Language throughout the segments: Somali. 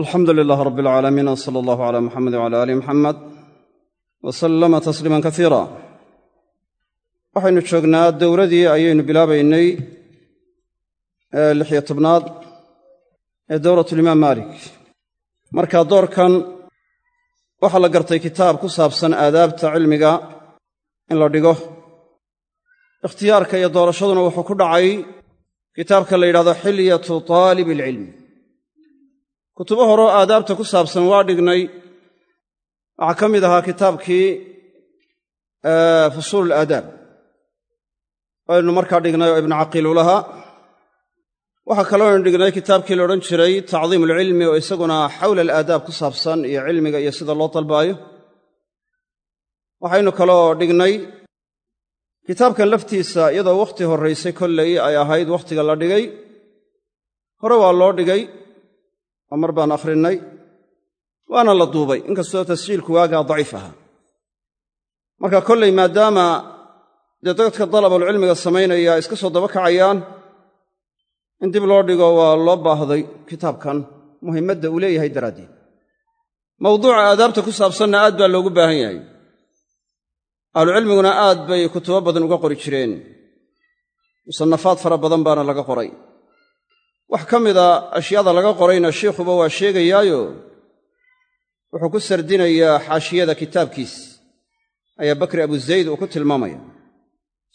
alxamdu lilaah rab alcaalamiin wsala allahu cala muxamed wcala ali muxamed wasalama tasliiman kaiira waxaynu joognaa dowradii ayaynu bilaabaynay ee lixiyo tobnaad ee dowratulimaam maalik marka doorkan waxaa la gartay kitaab ku saabsan aadaabta cilmiga in la dhigo ikhtiyaarka iyo doorashaduna wuxuu ku dhacay kitaabka la yidhahdo xilyatu taalibi alcilmi kutubo horeoo aadaabta ku saabsan waa dhignay waxaa ka mid ahaa kitaabkii fusuul alaadaab aynu markaa dhignay oo ibnu caqiilu lahaa waxaa kaloo aynu dhignay kitaabkii la odhan jiray tacdiim alcilmi oo isaguna xawla alaadaab ku saabsan iyo cilmiga iyo sida loo dalbaayo waxaynu kaloo dhignay kitaabkan laftiisa iyadoo wakhti horraysay kollay ay ahayd wakhtiga la dhigay hore waa loo dhigay oo mar baan akhrinay waana la duubay inkastoo tasjiilku waagaa daciif ahaa marka kollay maadaama dee dalab dalabalcilmiga samaynaya iska soo daba kacayaan in dib loo dhigo waa loo baahday kitaabkan muhimmadda uu leeyahay daraaddeed mawduuca aadaabta ku saabsanna aad baa loogu baahan yahay ahlucilmiguna aad bay kutubo badan uga qori jireen musannafaad fara badan baana laga qoray wax ka mida ashyaada laga qorayna shiikhuba waa sheegayaayo wuxuu ku sardinayaa xaashiyada kitaabkiis ayaa bakri abu zayd uu ku tilmaamaya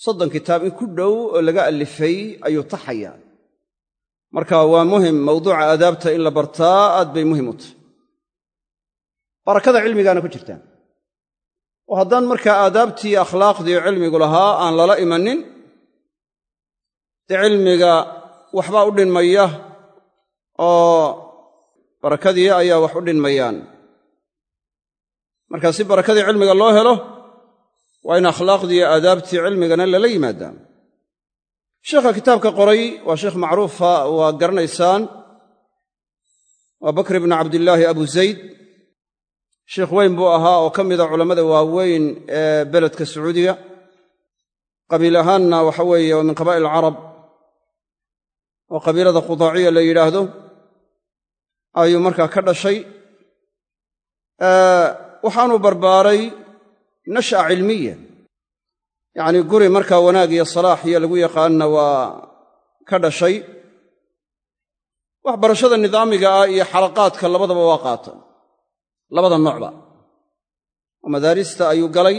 soddon kitaab in ku dhow oo laga allifay ayuu taxayaa marka waa muhim mawduuca aadaabta in la bartaa aad bay muhim u tahay barakada cilmigaana ku jirtaan oo haddaan markaa aadaabtii akhlaaqdii cilmigu lahaa aan lala imanin dee cilmiga waxbaa u dhinmaya oo barakadii ayaa wax u dhinmayaan marka si barakadii cilmiga loo helo waa in akhlaaqdii iyo aadaabtii cilmigana lala yimaadaan sheekha kitaabka qoray waa sheekh macruufa waa garanaysaan waa bakr ibnu cabdillaahi abu zayd sheikh weyn buu ahaa oo ka mida ah culammada waaweyn ee beledka sacuudiga qabiil ahaanna waxa weeye waa min qabaa'il alcarab oo qabiilada khudaaciya la yidhaahdo ayuu markaa ka dhashay waxaanu barbaaray nash'a cilmiya yacnii guri markaa wanaag iyo salaax iyo lagu yaqaanna waa ka dhashay waxbarashada nidaamiga ah iyo xalaqaadka labadaba waa qaata labada noocba oo madaarista ayuu galay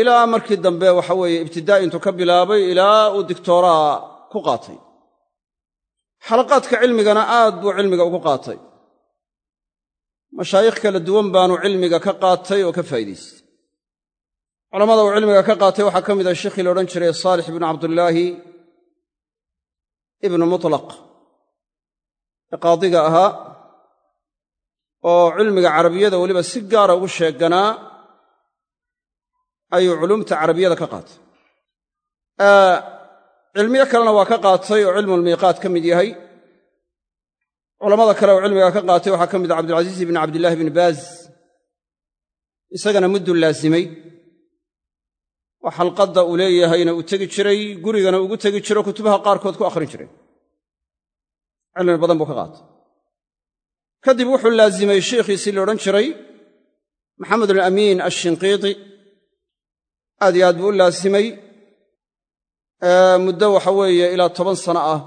ilaa markii dambe waxa weeye ibtidaa' intuu ka bilaabay ilaa uu digtooraa ku qaatay xalaqaadka cilmigana aad buu cilmiga ugu qaatay mashaayikh kala duwan baanu cilmiga ka qaatay oo ka faa'idaystay culammada uu cilmiga ka qaatay waxaa ka mid ah sheekhii la odhan jiray saalix ibnu cabdullaahi ibnu mutlaq ee qaadiga ahaa oo cilmiga carabiyada weliba si gaara ugu sheeganaa ayuu culumta carabiyada ka qaatay cilmiyo kalena waa ka qaatay oo cilmulmiiqaat ka mid yahay culamada kale oo cilmiga ka qaatay waxaa ka mid a ah cabdilcasiis ibn cabdillahi ibn baaz isagana muddu laasimay oo xalqadda uu leeyahayna uu tegi jiray gurigana ugu tegi jiro kutubaha qaarkood ku akhrin jiray cilmi badan buu ka qaatay kadib wuxuu laasimay sheikhiisii la odhan jiray maxamed alamiin ashinqiiti aad iyo aad buu u laasimay muddo waxa weeye ilaa toban sano ah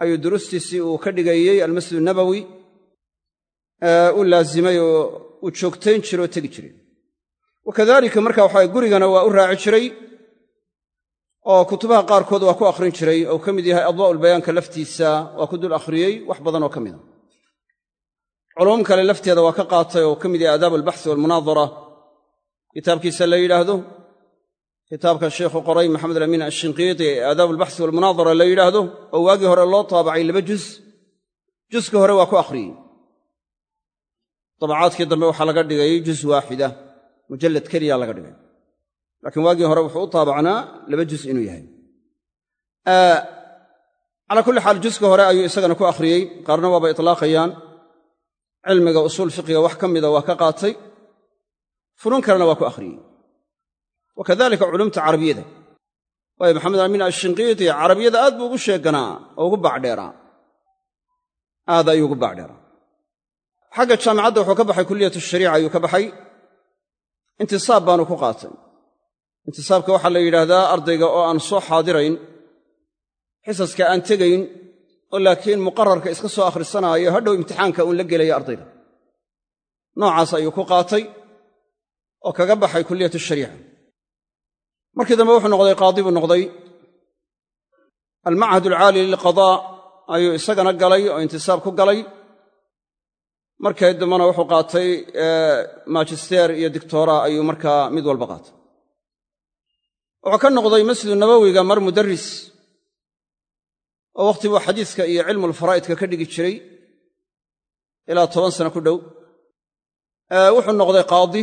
ayuu durustiisii uu ka dhigayey almasjid nabawi u laazimay oo uu joogtayn jira oo tegi jiray wa kadalika marka waxa gurigana waa u raaci jiray oo kutubaha qaarkood waa ku akhrin jiray ou ka mid yahay adwaa'ul bayaanka laftiisa waa ku dul akhriyey wax badan oo ka mida ah. culuum kale lafteeda waa ka qaatay oo ka mid yahay aadaab albaxsi walmunaadara kitaabkiisa la yidhaahdo kitaabkan sheikhu qoray maxamed alamin ashinqiiti ee aadaab albaxsi walmunaadara la yidhaahdo oo waagii hore loo taabacay laba juz juska hore waa ku akhriyey dabacaadkii dambe waxaa laga dhigay juz waaxida mujallad keliya laga dhigay laakiin waagii hore wuxuu u taabacnaa laba juz inuu yahay calaa kulli xaal juska hore ayuu isagana ku akhriyey qaarna waaba itlaaqayaan cilmiga usuul fiqiga wax ka mida waa ka qaatay funuun kalena waa wa kadalika culumta carabiyada waayo maxamed amiin ashinqiiti carabiyada aad buu ugu sheeganaa oo ugu baacdheeraa aad ayuu ugu bacdheeraa xagga jaamicadda wuxuu ka baxay kuliyat shariica ayuu ka baxay intisaab baanu ku qaatay intisaabka waxaa la yidhaahdaa ardayga oo aan soo xaadirayn xisaska aan tegayn oo laakiin muqararka iska soo akhrisanaayo hadhow imtixaanka uun la gelaya ardayda noocaas ayuu ku qaatay oo kaga baxay kuliyatu shariica markii dambe wuxuu noqday qaadi buu noqday almachad alcaali lilqadaa ayuu isagana galay oo intisaab ku galay markay dambena wuxuu qaatay eh, majister iyo dictora ayuu markaa mid walba qaatay wuxuu ka noqday masjidu nabowiga mar mudaris oo wakhti buu xadiiska iyo cilmu lfaraa'idka ka dhigi jiray ilaa toban sano ku dhow eh, wuxuu noqday qaadi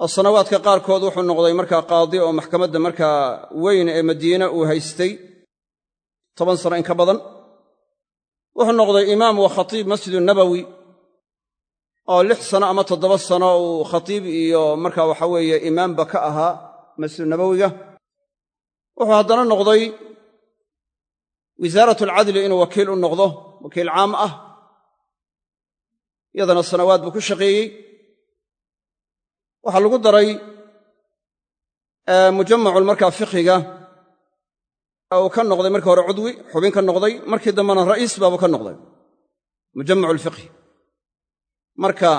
oo sannawaadka qaarkood wuxuu noqday markaa qaadi oo maxkamadda markaa weyn ee madiine uu haystay toban sano in ka badan wuxuu noqday imaam wa khatiib masjidu nabowi oo lix sano ama toddoba sano uu khatiib iyo markaa waxa weeye imaamba ka ahaa masjidu nabowiga wuxuu haddana noqday wasaarat alcadli inuu wakiil u noqdo wakiil caam ah iyadana sanawaad buu ku shaqeeyey waxaa lagu daray eh, mujamacul markaa fiqhiga ah, uu ka noqday marka hore cudwi xubin ka noqday markii dambena ra'iis baabu ka noqday mujamacu marka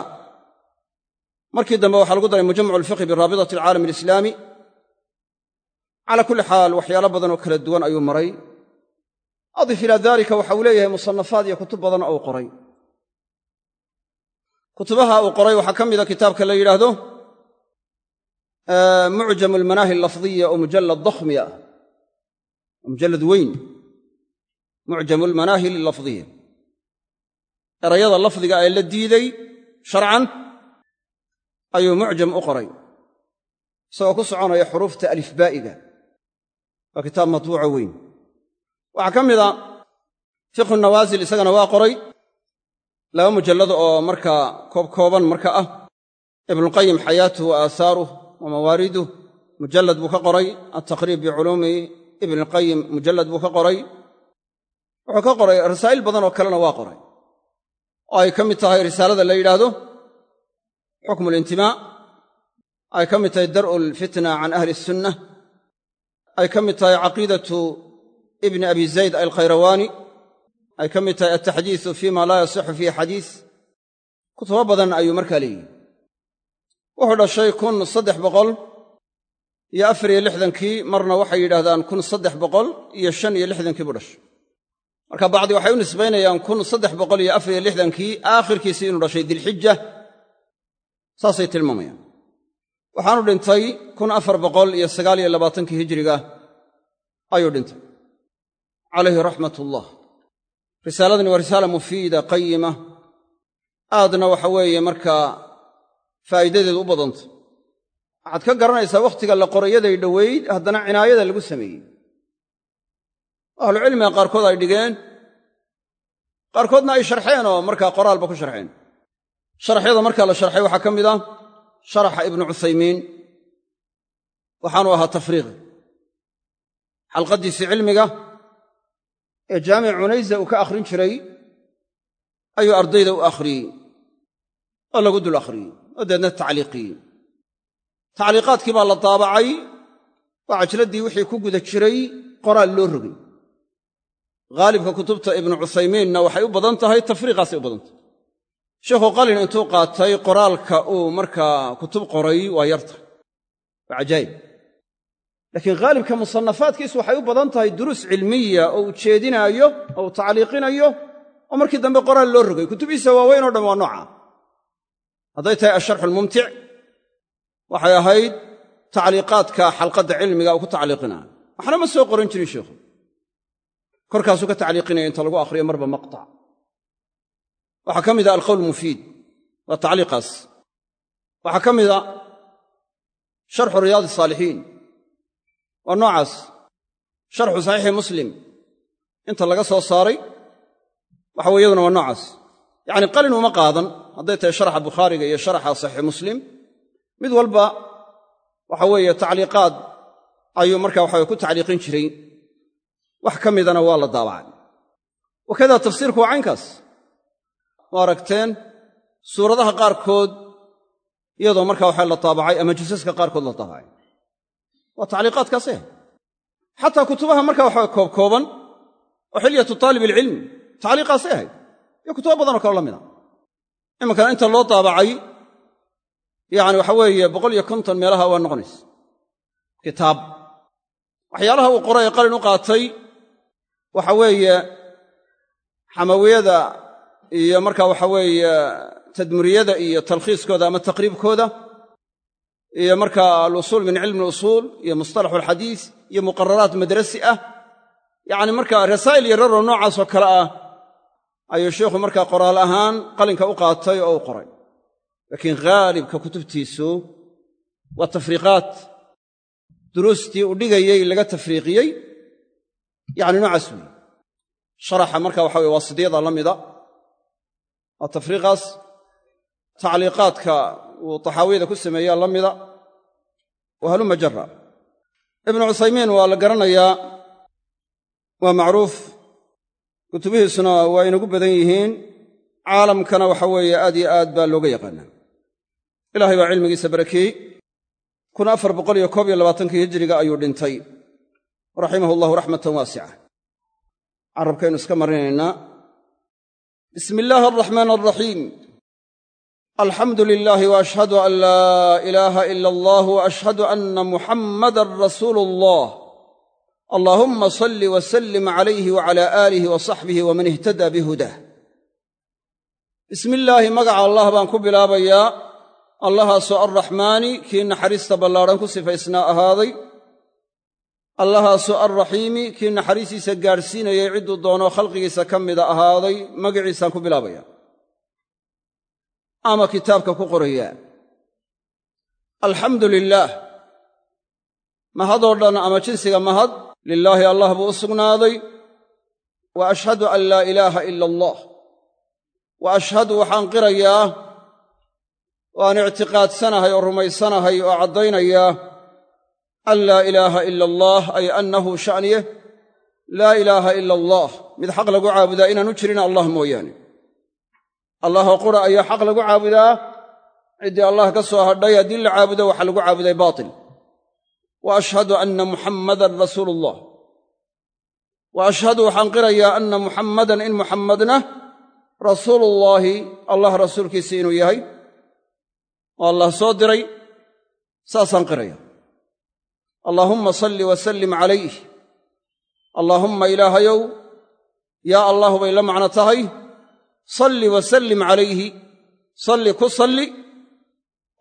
markii dambe waxaa lagu daray mujamacu alfiqhi biraabidati alcaalam alislaami calaa kulli xaal waxyaalo badan oo kala duwan ayuu maray adif ilaa dalika waxa uu leeyahay musanafaad iyo kutub badan ou qoray kutubaha uu qoray waxaa ka mida ah kitaabka la yidhaahdo mucjam almanaahi lafdiya oo mujallad dakhmi ah oo mujallad weyn mucjam almanaahi lafdiya erayada lafdiga ee la diiday sharcan ayuu mucjam u qoray isagoo ku soconaya xuruufta alifbaa'iga waa kitaab matbuuco weyn waxaa ka mid a fiqhu nawaasil isagana waa qoray laba mujallad oo markaa koobkooban marka ah ibnuqayim xayaatuhu wa aahaaruh wa mawaariduh mujalad buu ka qoray altaqriib biculuumi ibn alqayim mujalad buu ka qoray wuxuu ka qoray rasaa'il badan oo kalena waa qoray oo ay ka mid tahay risaalada la yidhaahdo xukmu lintimaa ay ka mid tahay dar'u alfitna can ahli sunna ay ka mid tahay caqiidatu ibni abi zayd alkhayrawaani ay ka mid tahay altaxdiisu fii ma laa yasixu fiihi xadiis kutubo badan ayuu markaa leeyihi wuxuu dhashay kun saddex boqol iyo afar iyo lixdankii marna waxay yidhaahdaan kun saddex boqol iyo shan iyo lixdankii buu dhashay marka bacdi waxay u nisbaynayaan kun saddex boqol iyo afar iyo lixdankii aakhirkiisii inuu dhashay dilxija saasay tilmaamayaan waxaanu dhintay kun afar boqol iyo sagaal iyo labaatankii hijiriga ayuu dhintay calayhi raxmat ullah risaaladani waa risaala mufiida qayima aadna waxa weeye markaa faa'iidadeedu u badanta waxaad ka garanaysaa wakhtiga la qorayaday dhoweyd haddana cinaayada lagu sameeyey ahlucilmiga qaarkood ay dhigeen qaarkoodna ay sharxeen oo markaa qoraalba ku sharxeen sharaxyada markaa la sharxay waxaa ka mid ah sharaxa ibnu cuthaymiin waxaanu ahaa tafriiqi xalqaddiisii cilmiga ee jaamic cunaysa uu ka akhrin jiray ayuu ardayda u akhriyey oo lagu dul akhriyey oo deedna tacliiqiyiin tacliiqaadkii baa la daabacay oo cajladdii wixii ku guda jiray qoraal loo rogay haalibka kutubta ibnu cuthaymiinna waxay u badan tahay tafriiqaasay u badan tahay sheikhu qalin intuu qaatay qoraalka uu markaa kutub qoray waa yar tahay waa cajaayib laakiin haalibka musannafaadkiisu waxay u badan tahay duruus cilmiya oo uu jeedinaayo oo uu tacliiqinayo oo markii dambe qoraal loo rogay kutubhiisa waaweyn oo dhan waa nooca hadday tahay asharxu almumtic waxay ahayd tacliiqaadka xalqadda cilmiga uu ku tacliiqinaayo waxna ma soo qoran jirin sheikhu korkaasuu ka tacliiqinaya inta lagu akhriyo marba maqtac waxaa ka mida ah alqowl mufiid waa tacliiqaas waxaa ka mida ah sharxu riyaad saalixiin waa noocaas sharxu saxiixi muslim inta laga soo saaray waxa iyaduna waa noocaas yacni qalin uma qaadan hadday tahay sharaxa bukhaariga iyo sharaxa saxiix muslim mid walba waxa weeye tacliiqaad ayuu markaa waxa ku tacliiqin jiray wax ka midana waa la daabacay wakadaa tafsiirku waa caynkaas ma aragteen suuradaha qaarkood iyadoo markaa waxa la daabacay ama jisaska qaarkood la daabacay waa tacliiqaadkaase xataa kutubaha marka waxa koobkooban oo xilyatu taalib alcilmi tacliiqaasay ahayd iyo kutubo badan oo kale la mida ah iminkan inta loo daabacay yacni waxa weeye boqol iyo konton meelaha waa noqonaysa kitaab waxyaalaha uu qoray qalin u qaatay waxa weeye xamawiyada iyo marka waxa weeye tadmuriyada iyo talkhiiskooda ama taqriibkooda iyo marka alusuul min cilmi alusuul iyo mustalaxu alxadiis iyo muqararaat madrasi ah yacni marka rasaa'il iyo raro noocaasoo kale ah ayuu sheikhu markaa qoraal ahaan qalinka u qaatay oo u qoray laakiin haalibka kutubtiisu waa tafriiqaat duruustii u dhigayey laga tafriiqiyey yacni noocaas weeye sharaxa marka waxa weye waasidiyada la mida waa tafriiqaas tacliiqaadka uu taxaawiyada ku sameeyaa la mida waa haluma jara ibnu cuthaymiin waa la garanayaa waa macruuf kutubihiisuna waa inagu badan yihiin caalamkana waxa weeye aad iyo aad baa looga yaqaanaa ilaahay baa cilmigiisa barakeeyey kun afar boqol iyo koob iyo labaatankii hijiriga ayuu dhintay raximahu allahu raxmatan waasica carabkaynu iska marinaynaa bismi illaahi alraxmaan alraxiim alxamdu lilaahi wa ashhadu an laa ilaaha ila allah wa ashhadu anna muxammadan rasuulu allah allaahumma salli wasallim calayhi wa calaa aalih wa saxbihi waman ihtadaa bihudaah bismillaahi magaca allah baan ku bilaabayaa allahaasoo alraxmaani kii naxariista ballaadhan ku sifaysnaa ahaaday allahaasoo alraxiimi kii naxariistiisa gaadhsiinayay cidduu doonoo khalqigiisa ka mida ahaaday magiciisaan ku bilaabaya ama kitaabka ku qoraya alxamdu lilaah mahadoo dhan ama jinsiga mahad lilaahi allah buu u sugnaaday wa ashhadu an laa ilaaha ila allah wa ashhadu waxaan qirayaa oo aan ictiqaadsanahay oo rumaysanahay oo caddaynayaa an laa ilaaha ila allah ay annahu sha'niyeh laa ilaaha ila allah mid xaq lagu caabudaa inaanu jirin allah mooyaane allahoo qura ayaa xaq lagu caabudaa ciddii allah ka soo hadhay haddii la caabudo waxa lagu caabuday baatil wa ashhadu anna muxammadan rasuulu allah wa ashhadu waxaan qirayaa anna muxammadan in muxammadna rasuuluullaahi allah rasuulkiisii inuu yahay oo allah soo diray saasaan qiraya allaahumma salli wasallim calayh allaahumma ilaahayow yaa allahu bay la macno tahay salli wasallim calayhi salli ku salli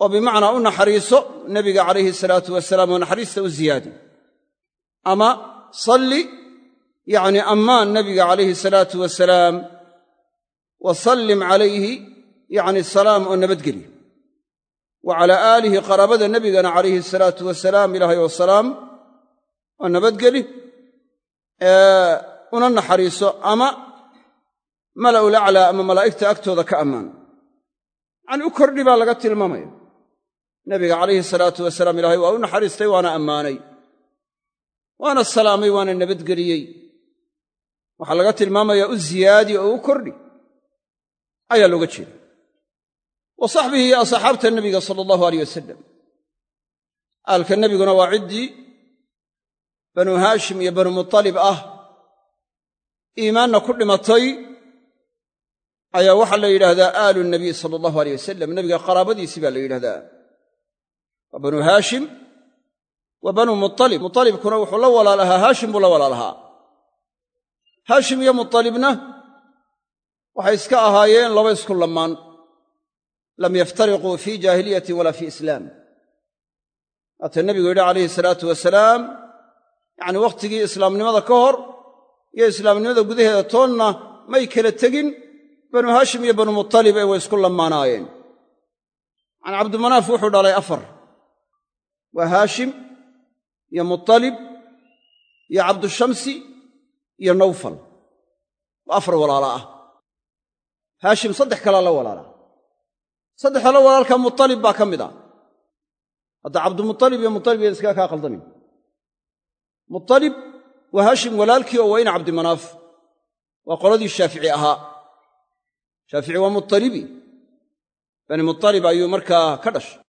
oo bimacnaa u naxariiso nebiga calayhi salaatu wasalaam oo naxariista u ziyaadi ama salli yacni ammaan nebiga calayhi salaatu wasalaam wa sallim calayhi yacni salaam oo nabadgeli wa calaa aalihi qaraabada nebigana calayhi salaatu wasalaam ilaahay oo salaam oo nabadgeli una naxariiso ama mala'ul aclaa ama malaa'igta agtooda ka ammaan yacni u kordhi baa laga tilmaamaya nebiga calayhi salaatu wasalaam ilaahay waa u naxariistay waana ammaanay waana salaamay waana nabadgeliyey waxaa laga tilmaamayaa u ziyaadi oo u kordhi ayaa looga jeeda wa saxbihi iyo asxaabta nebiga sala allahu aleyh wasalam aalka nebiguna waa ciddii banu haashim iyo banu mutalib ah iimaanna ku dhimatay ayaa waxaa la yidhaahdaa aalu nabiy sala allahu aleyh wasalam nebiga qaraabadiisii baa la yidhahdaa waa banuu haashim wa banuu mualib mualibkuna wuxuu la walaal ahaa haashim buu la walaal ahaa haashim iyo mualibna waxay iska ahaayeen laba isku lamaan lam yaftariquu fii jaahiliyatin walaa fii islaam haatee nebigu yidhi calayhi salaatu wasalaam yacnii wakhtigii islaamnimada ka hor iyo islaamnimada gudaheeda toonna may kala tegin banuu haashim iyo banuu mutalib ee way isku lamaanaayeen yacni cabdimanaaf wuxuu dhalay afar waa haashim iyo mutalib iyo cabdushamsi iyo nawfal waa afar walaala ah haashim saddex kalaa la walaalaa saddexda la walaalka mutalib baa ka mid ah hadda cabdumualib iyo mualib yan iskaga kaa qaldanin mualib waa haashim walaalkii oo waa ina cabdimanaaf waa qoladii shaafici ahaa shaafici waa mualibi bani mualib ayuu markaa ka dhashay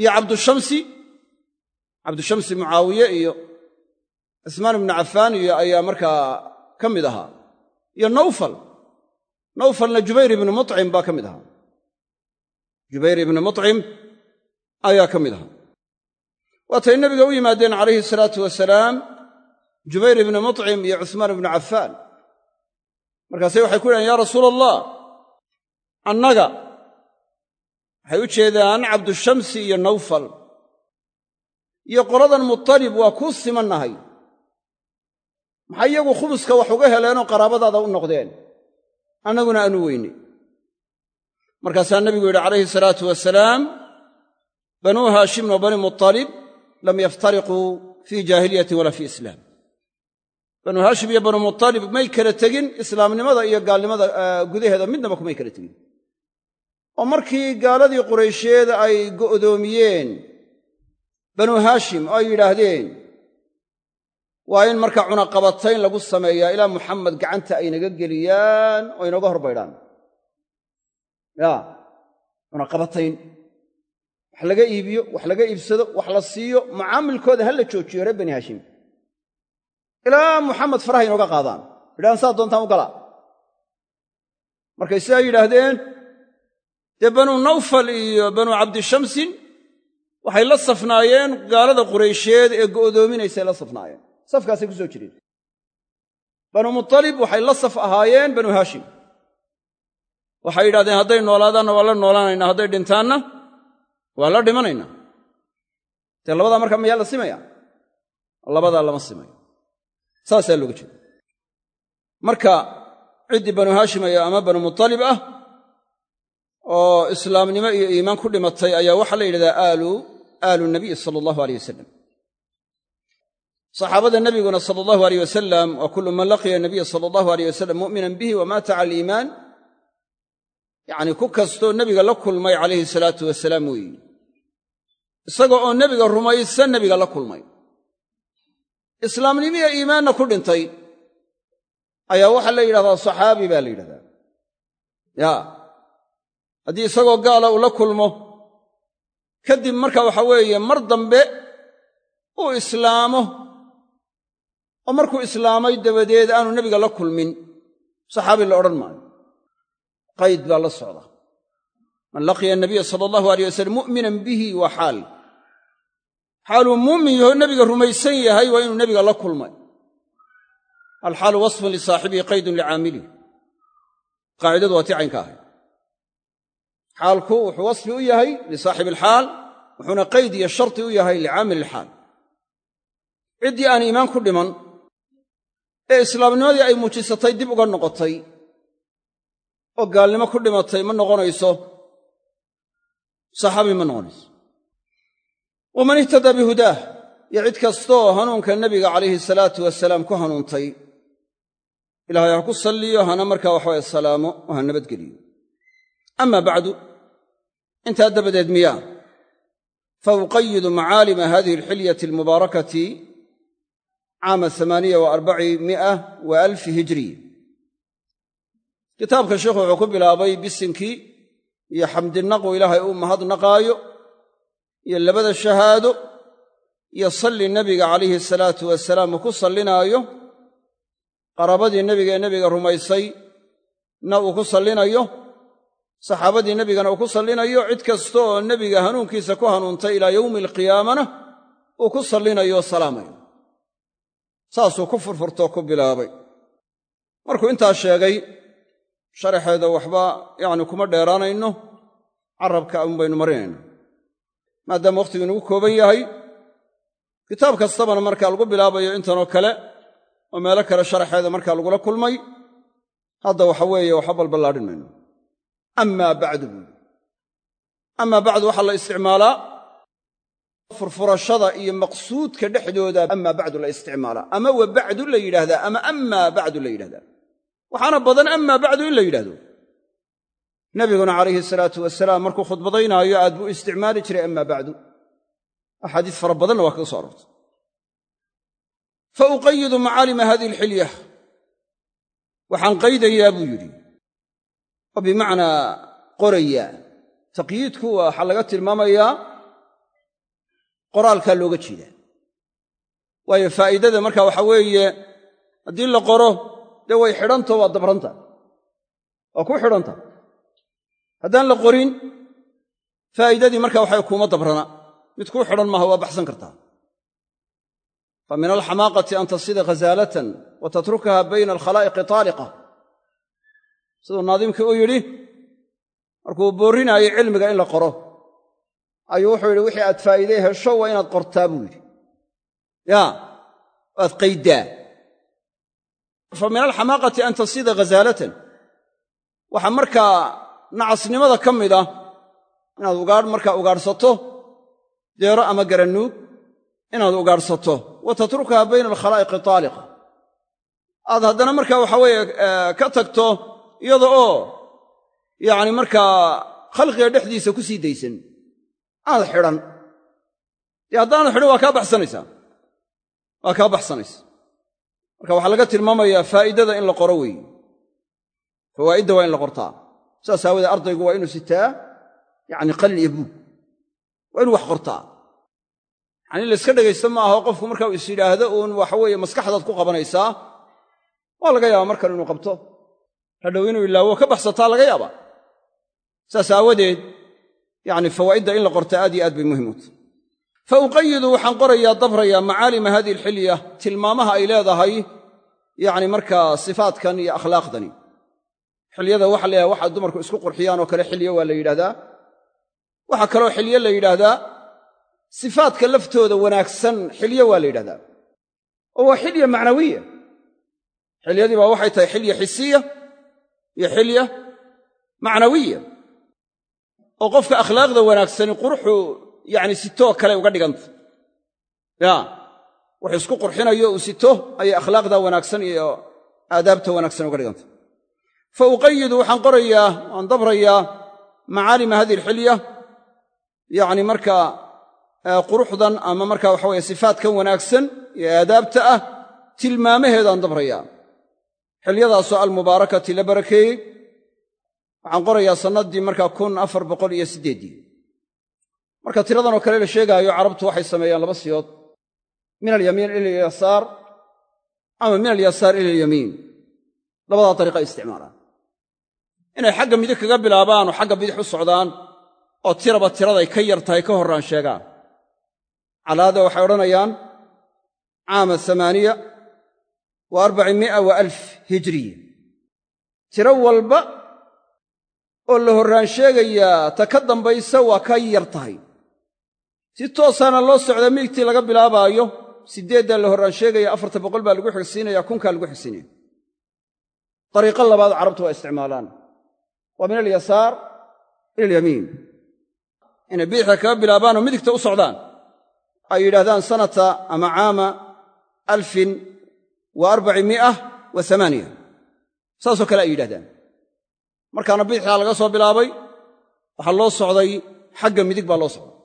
iyo cabdushamsi cabdushamsi mucaawiye iyo cismaan ibnu cafaan iyo ayaa markaa ka mid ahaa iyo nawfal nawfalna jubayr ibnu mucim baa ka mid ahaa jubayr ibnu mucim ayaa ka mid ahaa waatay nebiga u yimaadeen calayhi salaatu wasalaam jubayr ibni mucim iyo cusmaan ibni cafaan markaasay waxay ku yidhahen yaa rasuula allah annaga waxay u jeedaan cabdushamsi iyo nawfal iyo qoladan mutalib waa kuu simannahay maxay iyagu khumuska wax uga heleenoo qaraabadaada u noqdeen annaguna aanu weyne markaasaa nebigu yidhi calayhi salaatu wasalaam banuu haashimin wa bani mutalib lam yaftariquu fii jaahiliyatin walaa fii islaam banuu haashim iyo banu mutalib may kala tegin islaamnimada iyo gaalnimada eh, gudaheeda midnaba kumay kala tegin oo markii gaaladii quraysheed ay go'doomiyeen banu haashim oo ay yidhaahdeen waa in markaa cunaqabatayn lagu sameeyaa ilaa muxamed gacanta aynaga geliyaan oo inooga horbaydhaan yaa cunaqabatayn wax laga iibiyo wax laga iibsado wax la siiyo mucaamilkooda ha la joojiyo reer bani haashim ilaa muxamed faraha inooga qaadaan yidhahdaan saa doontaan u gala markay sidaa yidhaahdeen dee banu nawfal iyo banu cabdishamsin waxay la safnaayeen gaalada qureysheed ee go'doominaysay la safnaayeen safkaasay ku soo jireen banu mutalib waxay la saf ahaayeen banu haashim waxay yidhahdeen hadday noolaadaanna waa la noolaanaynaa hadday dhintaanna waa la dhimanaynaa dee labadaa markaa mayaa la simayaa labadaa lama simayo saasaa looga jeeda marka ciddii banu haashim ayaa ama banu mutalib ah oo islaamnimo iyo iimaan ku dhimatay ayaa waxaa la yidhahdaa aalu nabiy sala allahu aleyh wasalam saxaabada nebiguna sala allahu aleyh wasalam waa kullu man laqiya nabiya sala allahu aleyh wasalam mu'minan bihi wamaata cala aliimaan yacnii ku kastoo nebiga la kulmay calayhi salaatu wasalaam weeyi isagoo oo nebiga rumaysan nebiga la kulmay islaamnimo iyo iimaanna ku dhintay ayaa waxaa la yidhahdaa saxaabi baa la yidhahdaa ya haddii isagoo gaala uu la kulmo kadib marka waxa weeye mar dambe uu islaamo oo markuu islaamay dabadeed aanu nebiga la kulmin saxaabi la odhan maayo qayd baa la socda man laqiya anabiya sala allahu aleyh wasalam mu'minan bihi waa xaal xaaluu muumin yaho nebiga rumaysan yahay waa inuu nebiga la kulmay alxaalu wasfun lisaaxibihi qaydun licaamilihi qaacidadu waa tii ahayd xaalku wuxuu wasfi u yahay lisaaxib alxaal wuxuuna qayd iyo sharti u yahay licaamil ilxaal ciddii aan iimaan ku dhiman ee islaamnimadii ay muujisatay dib uga noqotay oo gaalnimo ku dhimatay ma noqonayso saxaabi ma noqonayso waman ihtadaa bihudaah iyo cid kastoo hanuunka nebiga calayhi salaatu wasalaam ku hanuuntay ilaahay ha ku salliyo hana markaa waxaway salaamo oo ha nabadgeliyo ama bacdu intaa dabadeed miyaa fa uqayidu macaalima hadihi alxilyati almubaarakati caama amaaniya wa arbacimia wa alfi hijiriy kitaabka sheikhu wuxuu ku bilaabay bisinkii iyo xamdinaqu ilaahay uu mahadnaqaayo iyo labada shahaado iyo salli nebiga calayhi salaatu wasalaam uu ku sallinaayo qaraabadii nebiga ee nebiga rumaysay na uu ku sallinayo saxaabadii nebigana uu ku sallinayo cid kasta oo nebiga hanuunkiisa ku hanuuntay ilaa yowmi alqiyaamana uu ku sallinayo salaamayo saasuu ku furfurtoo ku bilaabay markuu intaa sheegay sharaxeeda waxba yacni kuma dheeraanayno carabka un baynu marinayno maadaama wakhtigu inagu kooban yahay kitaab kastabana markaa lagu bilaabayo intanoo kale oo meelo kale sharaxeeda markaa lagula kulmay hadda waxa weeye waxba balballaadhin mayno amaa bacdu buu yidhi amaa bacdu waxaa la isticmaalaa furfurashada iyo maqsuudka dhexdooda amaa bacdu la isticmaalaa ama wa bacdu la yidhaahdaa ama amaa bacdu la yidhahdaa waxaana badan amaa bacdu in la yidhahdo nabiguna calayhi salaatu wasalaam markuu khudbadaynaayo aad buu isticmaali jiray amaa bacdu axaadiis fara badanna waa kaga so aroortay fa uqayidu macaalima hadihi alxilya waxaan qaydayaa buu yidhi oo bimacnaa qoraya taqyiidku waxaa laga tilmaamayaa qoraalkaa looga jeedaa waayo faa'iidada markaa waxaa weeye haddii la qoro dee way xidhantaho waa dabranta waa ku xidhanta haddaan la qorin faa'idadii markaa waxay kuuma dabrana mid kuu xidhan maaha waa baxsan kartaa fa min alxamaaqati an tasida khazaalatan wa tatrukaha bayna alkhalaa'iqi taaliqa siduu naadimkii u yidhi markuu boorrinaayo cilmiga in la qoro ayuu wuxuu yidhi wixii aad faa'iiday hesho waa inaad qortaa buu yidhi yaa waad qaydaa fa min alxamaaqati an tasiida ghazaalatan waxaa markaa nacasnimada ka mid ah inaad ugaadh markaa ugaadhsato deero ama garanuug inaad ugaadhsato wa tatrukaha bayna alkhalaa'iqi taaliqa aad haddana markaa waxa weeye eh, ka tagto iyada oo yacni markaa khalqiga dhexdiisa ku sii daysan aad xidhan dee haddaanad xidhan waa kaa baxsanaysaa waa kaa baxsanaysa marka waxaa laga tilmaamayaa faa'idada in la qoro weeye fawaa'idda waa in la qortaa saas aawadee ardaygu waa inuu sitaa yacni qalin iyo buug waa inuu wax qortaa yacni layska dhegaysta ma aho qofku marka uu is yidhaahdo uun waxaweeye maskaxdaad ku qabanaysaa waa laga yaabaa markan inuu qabto hadhow inuu ilaawo ka baxsataa laga yaabaa saas aawadeed yani fawaa'idda in la qorta aad iyo aad bay muhim u tahay fa uqayidu waxaan qorayaa dabrayaa macaalima hadihi alxilya tilmaamaha ay leedahay yacni markaa sifaatkan iyo akhlaaqdani xilyada waxa la yidhahda dumarku isku qurxiyaan oo kale xilyo waa la yidhahdaa waxaa kaloo xilyo la yidhaahdaa sifaatka laftooda wanaagsan xilyo waa la yidhahdaa oo waa xilya macnawiya xilyadii baa waxay tahay xilya xisiya iyo xilya macnawiya oo qofka akhlaaqda wanaagsani qurxu yacni sitoo kale uga dhiganta ya wuxuu isku qurxinayo uu sito ayay akhlaaqda wanaagsan iyo aadaabta wanaagsan uga dhiganta fa uqayidu waxaan qorayaa waan dabrayaa macaalima hadihi alxilya yacni markaa e, quruxdan ama markaa waxa weye sifaatkan wanaagsan iyo aadaabta ah tilmaamaheedaan dabrayaa xilyadaasoo almubaarakati la barakeeyey waxaan qorayaa sannaddii markaa kun afar boqol iyo siddeeddii marka tiradanoo kale la sheegaayo carabtu waxay sameeyaan laba siyood min alyamiin ila alyasaar ama min alyasaar ila alyamiin labadaa dariiqa isticmaalaan inay xagga midig kaga bilaabaan oo xagga bidix u socdaan oo tiraba tiraday ka yar tahay ka horraan sheegaan calaada waxay odhanayaan caama amaaniya waa arbacimia wa alf hijiriya tiro walba oo la horraan sheegayaa ta ka dambaysa waa ka yar tahay si toosaana loo socdaa miigtii laga bilaabaayo siddeeddaa la horraan sheegaya afarta boqol baa lagu xigsiinaya kunkaa lagu xigsiinaya dariiqo labaad carabtu waa isticmaalaan waa min alyasaar ila alyamiin inay bidixda kaga bilaabaanoo midigta u socdaan ay yidhahdaan sanata ama caama wa arbacimia wa amaaniya saasoo kale ay yidhahdaan markaana bidixdaa laga soo bilaabay waxaa loo socday xagga midig baa loo socday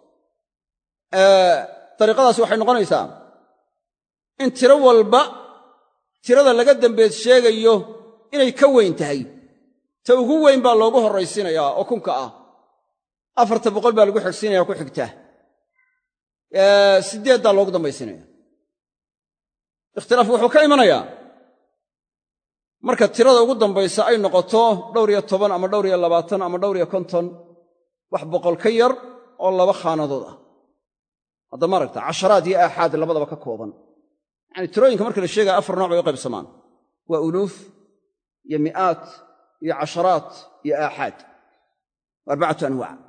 dariiqadaasi waxay noqonaysaa in tiro walba tirada laga dambeed sheegayo inay ka weyn tahay ta ugu weyn baa loogu horraysiinayaa oo kunka ah afarta boqol baa lagu xigsiinayaa ku xigta siddeeddaa loogu dambaysiinaya ikhtilaafku wuxuu ka imanayaa marka tirada ugu dambaysa ay noqoto dhowr iyo toban ama dhowr iyo labaatan ama dhowr iyo konton wax boqol ka yar oo laba khaanadood ah hadda ma aragta casharaad iyo aaxaad labadaba ka kooban yacani tirooyinka marka la sheegaya afar nooc bay u qaybsamaan waa uluuf iyo mi'aat iyo casharaat iyo aaxaad arbacatu anwaac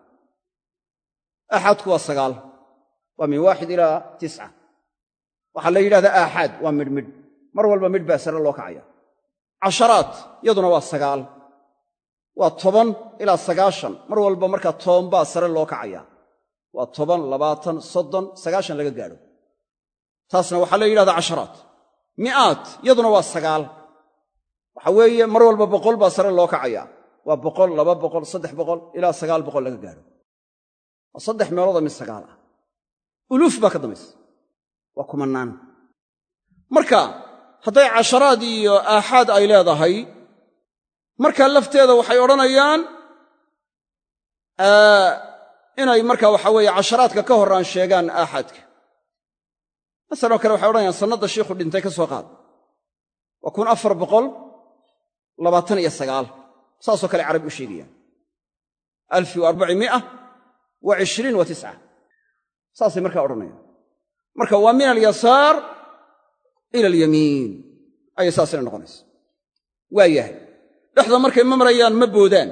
aaxaadku waa sagaal min waaxid ilaa waxaa la yidhahdaa aaxaad waa midhmidh mar walba midh baa sare loo kacaya casharaad yaduna waa sagaal waa toban ilaa sagaashan mar walba markaa tobanbaa sare loo kacaya waa toban labaatan soddon sagaashan laga gaadho taasna waxaa la yidhahdaa casharaad mi'aad yaduna waa sagaal waxa weeye mar walba boqol baa sare loo kacaya waa boqol laba boqol saddex boqol ilaa sagaal boqol laga gaadho waa saddex meeloodoo mid sagaal ah uluuf baa ka dambaysa waa kumanaan marka hadday casharaad iyo aaxaad ay leedahay markaa lafteeda waxay odhanayaan inay marka waxaa weeye casharaadka ka horaan sheegaan aaxaadka masalan oo kale waxay odhanayaan sannadda shiikhu dhintay ka soo qaad waa kun afar boqol labaatan iyo sagaal saasoo kale carabi u sheegayaan afi arbacimia wa ishriin wa tisca saasay markaa odhanayaan marka waa min alyasaar ila alyamiin ayay saasina noqonaysa waa yahay dhexda markay ma marayaan ma boodaan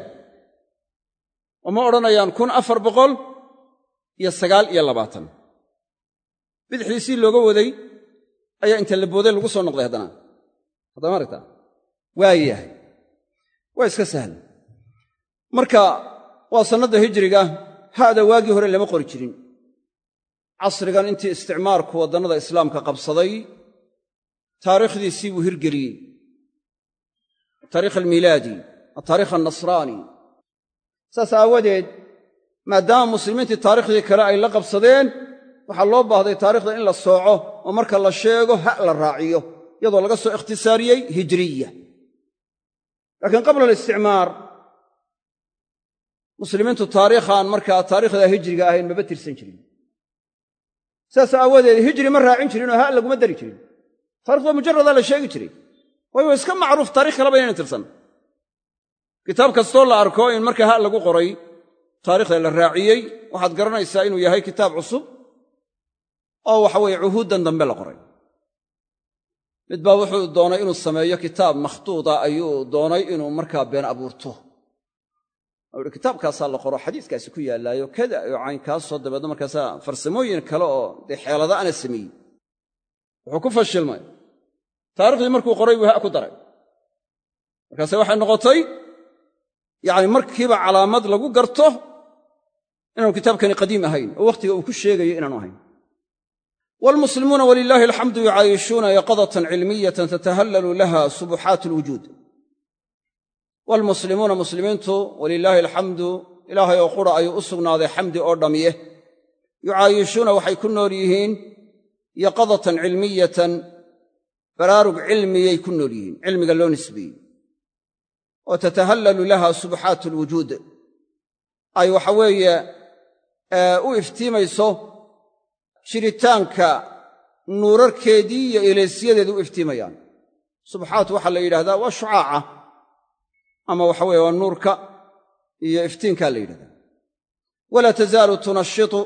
oo ma odhanayaan kun afar boqol iyo sagaal iyo labaatan bidixdiisii looga waday ayaa inta la booday lagu soo noqday haddana haddama aragtaa waa yahay waa iska sahlan marka waa sannadda hijriga hada waagii hore lama qori jirin casrigan intii isticmaarku waddannada islaamka qabsaday taariikhdiisii buu hirgeliyey taarikh almiilaadi ataarikh alnasraani saas aawadeed maadaama muslimiintii taarikhdii kale ay la qabsadeen waxaa loo baahday taarikhda in la sooco oo marka la sheego ha la raaciyo iyadoo laga soo ikhtisaariyey hijiriya laakiin qabla alisticmaar muslimiintu taariikhaan markaa taariikhda hijiriga ahayn maba tirsan jirin saas aawadeed hijri ma raacin jirin oo haa laguma dari jirin taarikh mujarada la sheegi jiray waayo iska macruuf taarikh kaleba inayna tirsan kitaab kastoo la arko in markaa ha lagu qoray taarikhda la raaciyey waxaad garanaysaa inuu yahay kitaab cusub oo waxaweye cuhuuddan dambe la qoray mid baa wuxuu doonay inuu sameeyo kitaab makhtuuda ayuu doonay inuu markaa been abuurto wuui kitaabkaasaa la qoro xadiiskaasi ku yaallaayo kada oo caynkaasoo dabeedo markaasa farsamooyin kale oo dee xeelada ana sameeyey wuxuu ku fashilmay taarikhdii markuu qoray buu ha ku daray markaase waxay noqotay yani markiiba calaamad lagu garto inaanu kitaabkani qadiim ahayn oo wakhtiga uu ku sheegayo inaanu ahayn walmuslimuuna walilaahi alxamdu yucaayishuuna yaqadatan cilmiyatan tatahallalu laha subuxaat alwujuud waalmuslimuuna muslimiintu walilaahi alxamdu ilaahay oo qura ayuu u sugnaaday xamdi oo dhammiye yucaayishuuna waxay ku nool yihiin yaqadatan cilmiyatan baraarug cilmiyay ku nool yihiin cilmiga loo nisbeeyey oo tatahallalu lahaa subxaat alwujuud ay waxa weeye u iftiimayso jiritaanka nuurarkeedii iyo eleesyadeedu u iftiimayaan subxaat waxaa la yidhaahdaa waa shucaaca ama waxa weye waa nuurka iyo iftiinka la yidhahda walaa tazaalu tunashitu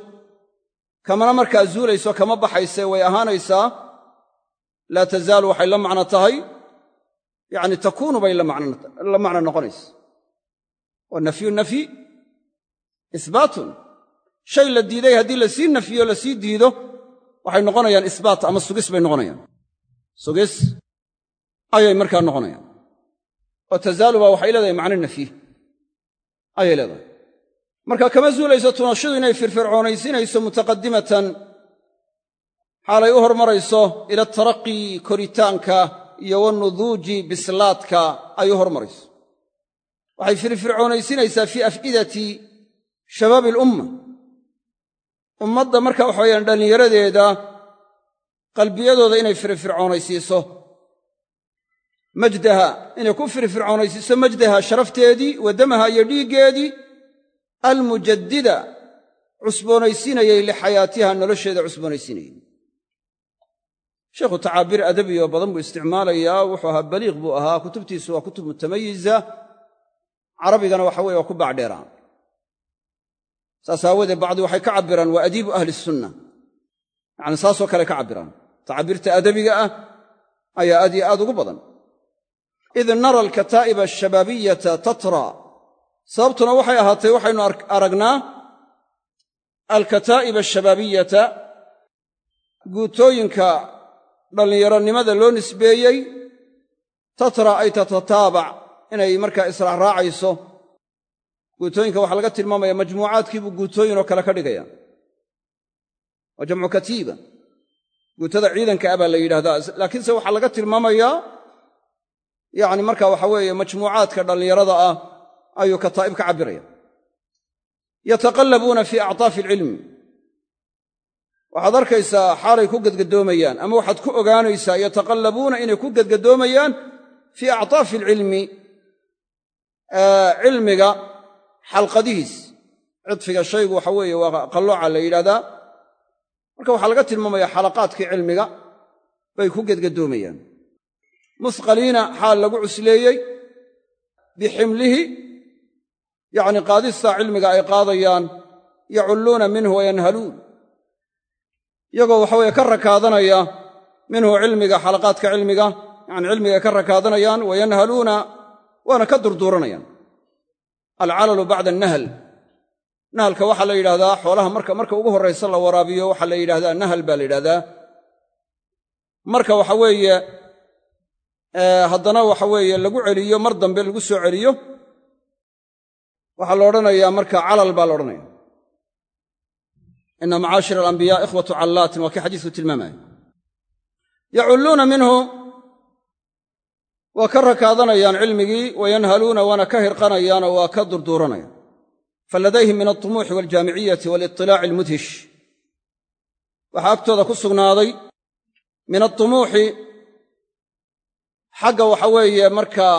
kamana markaa zuulayso kama baxaysee way ahaanaysaa laa tazaalu waxay la macno tahay yacni takuunu bay la macno noqonaysa oo nafyu nafyi isbaatun shay la diiday haddii la lasii nafyo sii diido waxay noqonayaan isbaat ama sugis bay noqonayaan sugis ayay markaa noqonayaan oo baa waxay leedahay macno nafyi ayay leedahay marka kama zuulayso tunashadu inay firfircoonaysinayso mutaqadimatan xaalay u hormarayso ila taraqii koritaanka iyo wanuduuji bislaadka ay u hormarayso waxay firfircoonaysinaysaa fii af'idati shabaabi alumma ummadda marka waxa weyaan dhallinyaradeeda qalbiyadooda inay firfircoonaysiiso majdaha inay ku firfircoonaysiiso majdaha sharafteedii wa damaha iyo dhiiggeedii almujadida cusboonaysiinayay lixayaatiha nolosheeda cusboonaysiinayay sheikhu tacaabir adabiyo badan buu isticmaalayaa wuxuu ahaa baliiq buu ahaa kutubtiisu waa kutub mutamayiza carabigana waxa weye waa ku bacdheeraan saas aawoodee bacdi waxay ka cabiraan waa adiibu ahli sunna yacni saasoo kale ka cabiraan tacabiirta adabiga ah ayaa aad iyo aad ugu badan id nara alkataa'iba ashabaabiyata tatra sababtuna waxay ahaatay waxaynu aragnaa alkataa'iba ashabaabiyata guutooyinka dhallinyaronimada loo nisbeeyey tatra ay tatataabac inay markaa israacraacayso guutooyinka waxaa laga tilmaamaya majmuucaadkiibuu guutooyinoo kale ka dhigaya waa jamcu katiiba guutada ciidanka ah baa la yidhahdaa laakiinse waxaa laga tilmaamayaa yacni marka waxa weeye majmuucaadka dhallinyarada ah ayuu kataa'ib ka cabiraya yataqallabuuna fii actaafi alcilmi waxaad arkaysaa xaalay ku gedgadoomayaan ama waxaad ku ogaanaysaa yataqallabuuna inay ku gedgadoomayaan fii actaafi alcilmi cilmiga xalqadihiis cidfiga shaygu waxa weeye waa qallooca la yidhahdaa marka waxaa laga tilmaamaya xalaqaadkii cilmiga bay ku gedgadoomayaan musqaliina xaal lagu cusleeyey biximlihi yacni qaadistaa cilmiga ay qaadayaan yaculluuna minhu wayanhaluun iyagoo waxaweye ka rakaadanaya minhu cilmiga xalaqaadka cilmiga yani cilmiga ay ka rakaadanayaan wayanhaluuna waana ka durduuranayaan alcalalu bacda annahal nahalka waxaa la yidhahdaa xoolaha marka marka ugu horraysa la waraabiyo waxaa la yidhahdaa nahal baa la yidhahdaa marka waxa weeye Eh, haddana waxa weeye lagu celiyo mar dambe lagu soo celiyo waxaa la odhanayaa marka calal baa la odhanaya ina macaashir alambiyaa ikhwatu callaatin waa kii xadiisku tilmaamaya yaculluuna minhu waa ka rakaadanayaan cilmigii wayanhaluuna waana ka hirqanayaan waa ka durduuranayaan faladayhim min altumuuxi waljaamiciyati waliطilaaci almudhish waxaa agtooda ku sugnaaday min atumuuxi xagga waxa weeye markaa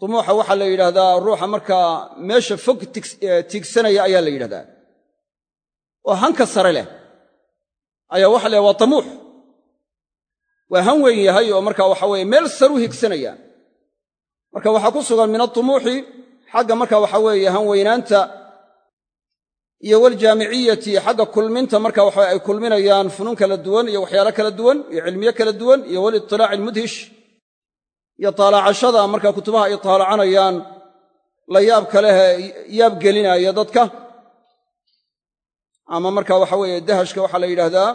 dumuuxa waxaa la yidhaahdaa ruuxa markaa meesha fog tiigsanaya ayaa la yidhahdaa oo hanka sare leh ayaa waxa la waa damuux waa han weyn yahay oo marka waxa weeye meel saru higsanaya marka waxaa ku sugan min adumuuxi xagga marka waxa weeye han weynaanta iyo waljaamiciyati xagga kulminta marka waxa ay kulminayaan funuun kala duwan iyo waxyaalo kala duwan iyo cilmiyo kala duwan iyo walitilaac ilmudhish iyo taalaacashada marka kutubaha ay taalacanayaan la yaab kalehe yaab gelinaya dadka ama marka waxa weeye dahashka waxaa la yidhaahdaa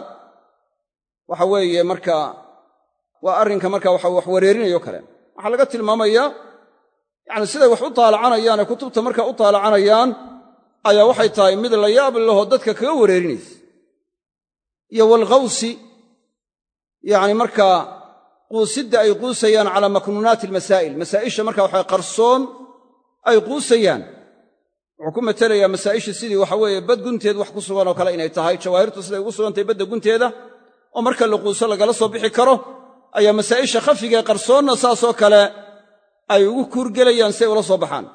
waxa weeye marka waa arrinka marka waxa wax wareerinayo kale waxaa laga tilmaamaya yacni siday wax u taalacanayaan kutubta marka u taalacanayaan ayaa waxay tahay mid la yaabi lahoo dadka kaga wareerinaysa iyo walkhawsi yacni markaa quusidda ay quusayaan calaa maknuunaati almasaa'il masaa'isha marka waxaa qarsoon ay quusayaan wuxuu ku matelayaa masaa'isha sidii waxa weeye bad gunteed wax ku sugan oo kale inay tahay jawaahirtu siday ugu sugantahay badda gunteeda oo marka la quuso lagala soo bixi karo ayaa masaa'isha khafigae qarsoonna saasoo kale ay ugu kuurgelayaan si ay ula soo baxaan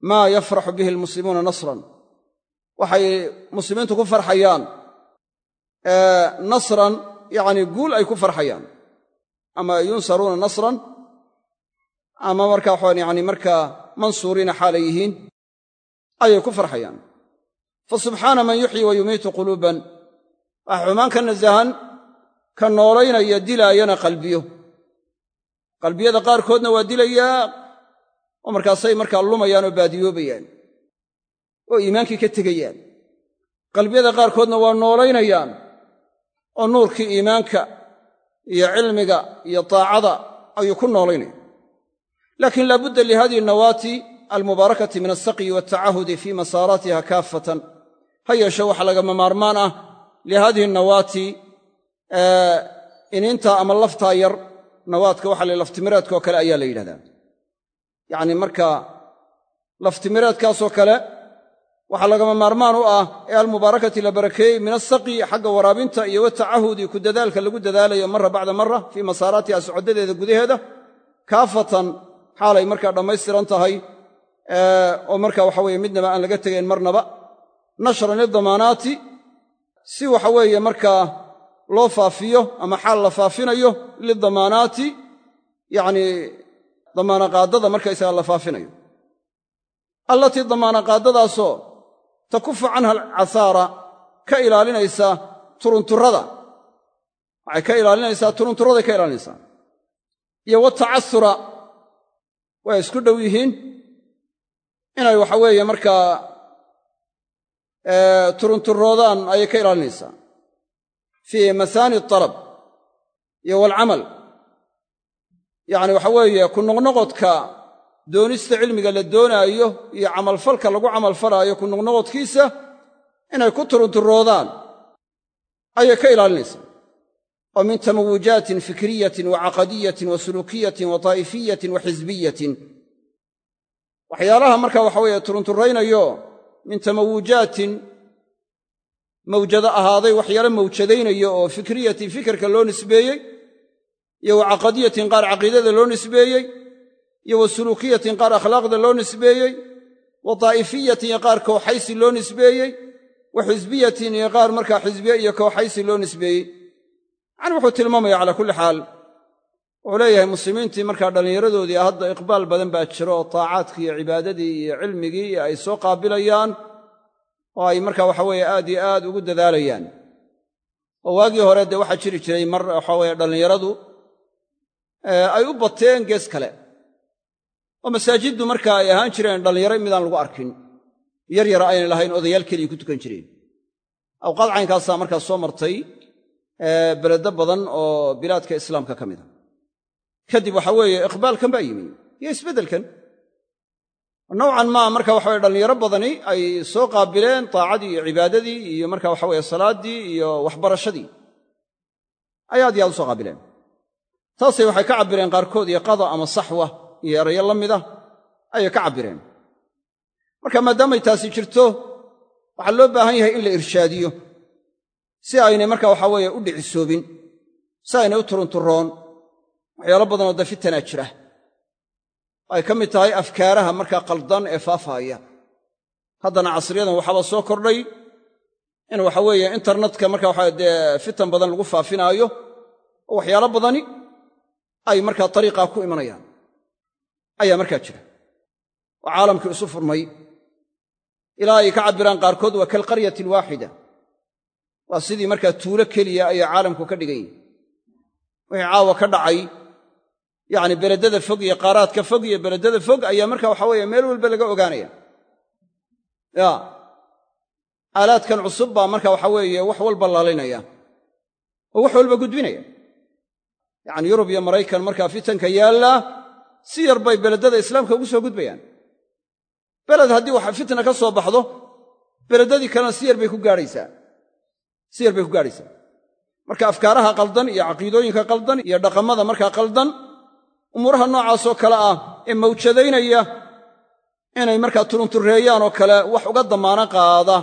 maa yafraxu bihi almuslimuuna nasran waxay muslimiintu ku farxayaan nasran yacnii guul ay ku farxayaan ama yunsaruuna nasran ama markaa waxaan yani marka mansuuriina xaalay yihiin ayay ku farxayaan fa subxaana man yuxyi wa yumiitu quluuban wax xumaan ka nasahan ka noolaynaya dilaayana qalbiyo qalbiyada qaarkoodna waa dilayaa oo markaasay markaa lumayaan oo baadiyoobayaan oo iimaankii ka tegayaan qalbiyada qaarkoodna waa noolaynayaan oo nuurkii iimaanka iyo cilmiga iyo daacada ayuu ku noolaynaya laakiin laabudda lihadihi nawaati almubaarakati min alsaqyi waltacahudi fii masaaraatiha kaafatan ha yeeshe waxa lagama maarmaan ah lihadihi nawaati iniinta ama laftaa yar nawaadka waxa la laftimiraadka oo kale ayaa la yidhahdaa yacni markaa laftimireedkaasoo kale waxaa lagama maarmaan u ah ee almubaarakati la barakeeyey min asaqyi xagga waraabinta iyo watacahudi ku dadaalka lagu dadaalayo mara bacda mara fii masaaraatiha socoddadeeda gudaheeda kaafatan xaalay markaa dhammaystiran tahay oo marka waxa weeye midnaba aan laga tegayn marnaba nashran lidamaanaati si waxa weeye markaa loo faafiyo ama xaal la faafinayo lidamaanaati yani damaanaqaadada markaysaga la faafinayo allatii damaanaqaadadaasoo takufu canha alcasaara ka ilaalinaysa turunturada waxay ka ilaalinaysaa turunturaday ka ilaalinaysaa iyo watacasura way isku dhow yihiin inay waxa weeye markaa turunturoodaan ayay ka ilaalinaysaa fii masaani alab iyo walcamal yacni waxa weeye ku noqnoqodka doonista cilmiga la doonaayo iyo camalfalka lagu camalfalaayo ku noqnoqodkiisa inay ku turunturoodaan ayay ka ilaalinaysaa oo min tamawujaatin fikriyatin wa caqadiyatin wa suluukiyatin wa taa'ifiyatin wa xisbiyatin waxyaalaha marka waxa weeye turunturaynayo min tamawujaatin mawjado ahaaday waxyaalo mawjadaynayo oo fikriyatin fikirka loo nisbeeyey iyo wa caqadiyatin qaar caqiidada loo nisbeeyey iyo wa suluukiyatin qaar akhlaaqda loo nisbeeyey wa daa'ifiyatin iyo qaar kooxaysi loo nisbeeyey wa xisbiyatin iyo qaar markaa xisbiye iyo kooxaysi loo nisbeeyey yani wuxuu tilmaamaya calaa kulli xaal wuxuu leeyahay muslimiintii markaa dhallinyaradoodii ah hadda iqbaal badan baa jiro oo taacaadkii iyo cibaadadii iyo cilmigii iyo ay soo qaabilayaan oo ay markaa waxa weeye aad iyo aad ugu dadaalayaan oo waagii hore dee waxaa jiri jiray mar waxaa weeye dhallinyaradu Eh, ay u bateen gees kale oo masaajiddu marka ay ahaan jireen dhallinyaro midaan lagu arkin yar yara aynay lahayn odayaal keliya ku tukan jireen awqaad caynkaasaa markaas soo martay eh, beledo badan oo bilaadka islaamka ka mida ah. kadib waxa weeye iqbaalkan baa yimi iyo isbedelkan nowcan maa marka waxa waxaweye dhallinyaro badani ay soo qaabileen taacadii iyo cibaadadii iyo marka waxa weye salaaddii iyo waxbarashadii ayaad yaa u soo qaabileen taasay waxay ka cabbireen qaarkood iyo qada ama saxwa iyo erayo la mid mida ah, ayay ka cabbireen marka maadaamay taasi jirto waxaa loo baahan yahay in la irshaadiyo si aynay marka waxaa weeye u dhicisoobin si aynay u turunturoon waxyaalo badanoo da fitanaa jira ay ka mid tahay afkaaraha marka qaldan ee faafaaya haddana casriyadan waxaaba soo kordhay in waxaweeye internetka marka waxaa dee fitan badan lagu faafinaayo oo waxyaalo badani ay markaa ariiqaa ku imanayaan ayaa markaa jira oo caalamkii isu furmay ilaa ay ka cabbiraan qaarkood waa kalqaryati alwaaxida waa sidii markaa tuulo keliya ayaa caalamku ka dhigan yihi wixii caawa ka dhacay yacni beledada fog iyo qaaraadka fog iyo beledada fog ayaa marka waxa weeye meel walba laga ogaanaya ya aalaadkan cusub baa marka waxaa weeye wax walba laalinaya oo wax walba gudbinaya yacni yurub iyo maraykan markaa fitanka yaalla si yar bay beledada islaamka ugu soo gudbayaan beled haddii wax fitna ka soo baxdo beledadii kalena si yar bay ku gaadhaysaa si yar bay ku gaadhaysaa marka afkaaraha qaldan iyo caqiidooyinka qaldan iyo dhaqamada markaa qaldan umuuraha noocaasoo kale ah ee mawjadaynaya inay markaa turunturreeyaan oo kale wax uga damaano qaada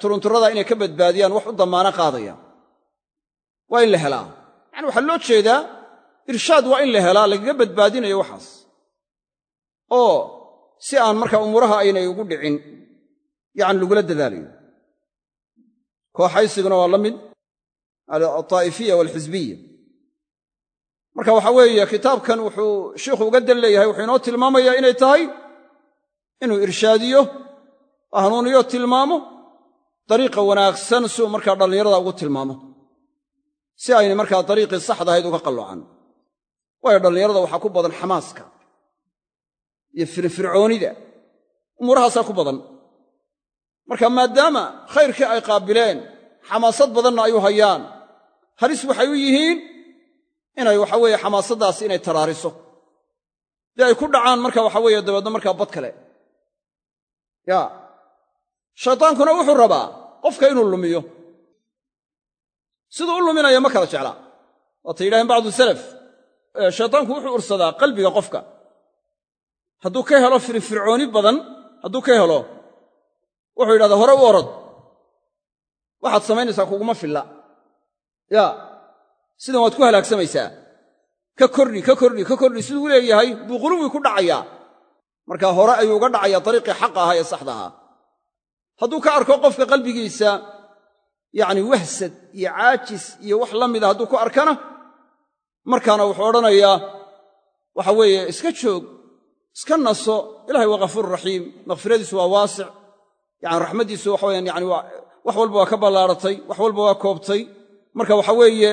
turunturrada inay ka badbaadiyaan wax u damaano qaadaya waa in la helaa yaani waxaa loo jeedaa irshaad waa in la helaa lagaga badbaadinayo waxaas oo si aan marka umuuraha aynay ugu dhicin yacni lagula dadaalayo kooxaysiguna waa la mid altaa'ifiya walxisbiya marka waxa weeye kitaabkan wuxuu shiikhu uga dan leeyahay wuxuu inoo tilmaamayaa inay tahay inuu irshaadiyo hanuuniyo tilmaamo dariiqa wanaagsan suu marka markaa dhallinyarada ugu tilmaamo si ayna markaa dariiqii saxda ahayd uga qallocan waayo dhallinyarada waxaa ku badan xamaaska iyo firfircoonida umuurahaasaa ku badan marka maadaama khayrkii ay qaabileen xamaasad badanna ay u hayaan halis waxay u yihiin inay waxa waxaweeye xamaasadaasi inay taraariso dee ay ku dhacaan marka waxa weeye dabeedna markaa bad kale yaa shaytaankuna wuxuu rabaa qofka inuu lumiyo siduu u luminayo ma kala jeclaa waatay yidhaaheen bacdu salaf shaytaanku wuxuu ursadaa qalbiga qofka hadduu ka helo firfircooni badan hadduu ka helo wuxuu yidhahdaa hore u orod waxaad samaynaysaa kuguma filla ya sidan waad ku halaagsamaysaa ka kordhi ka kordhi ka kordhi siduu leeyahay buu quluwi ku dhacayaa markaa hore ayuu uga dhacayaa dariiqii xaqa ahaa ee saxda ahaa hadduu ka arko qofka qalbigiisa yacni wahsad iyo caajis iyo wax la mida hadduu ku arkana markaana wuxuu odhanayaa waxa weeye iska joog iska naso ilahay waa ghafuur raxiim makfiradiisu waa waasic yani raxmaddiisu waxa weyaan yani wax walba waa ka ballaaratay wax walba waa koobtay marka waxa weeye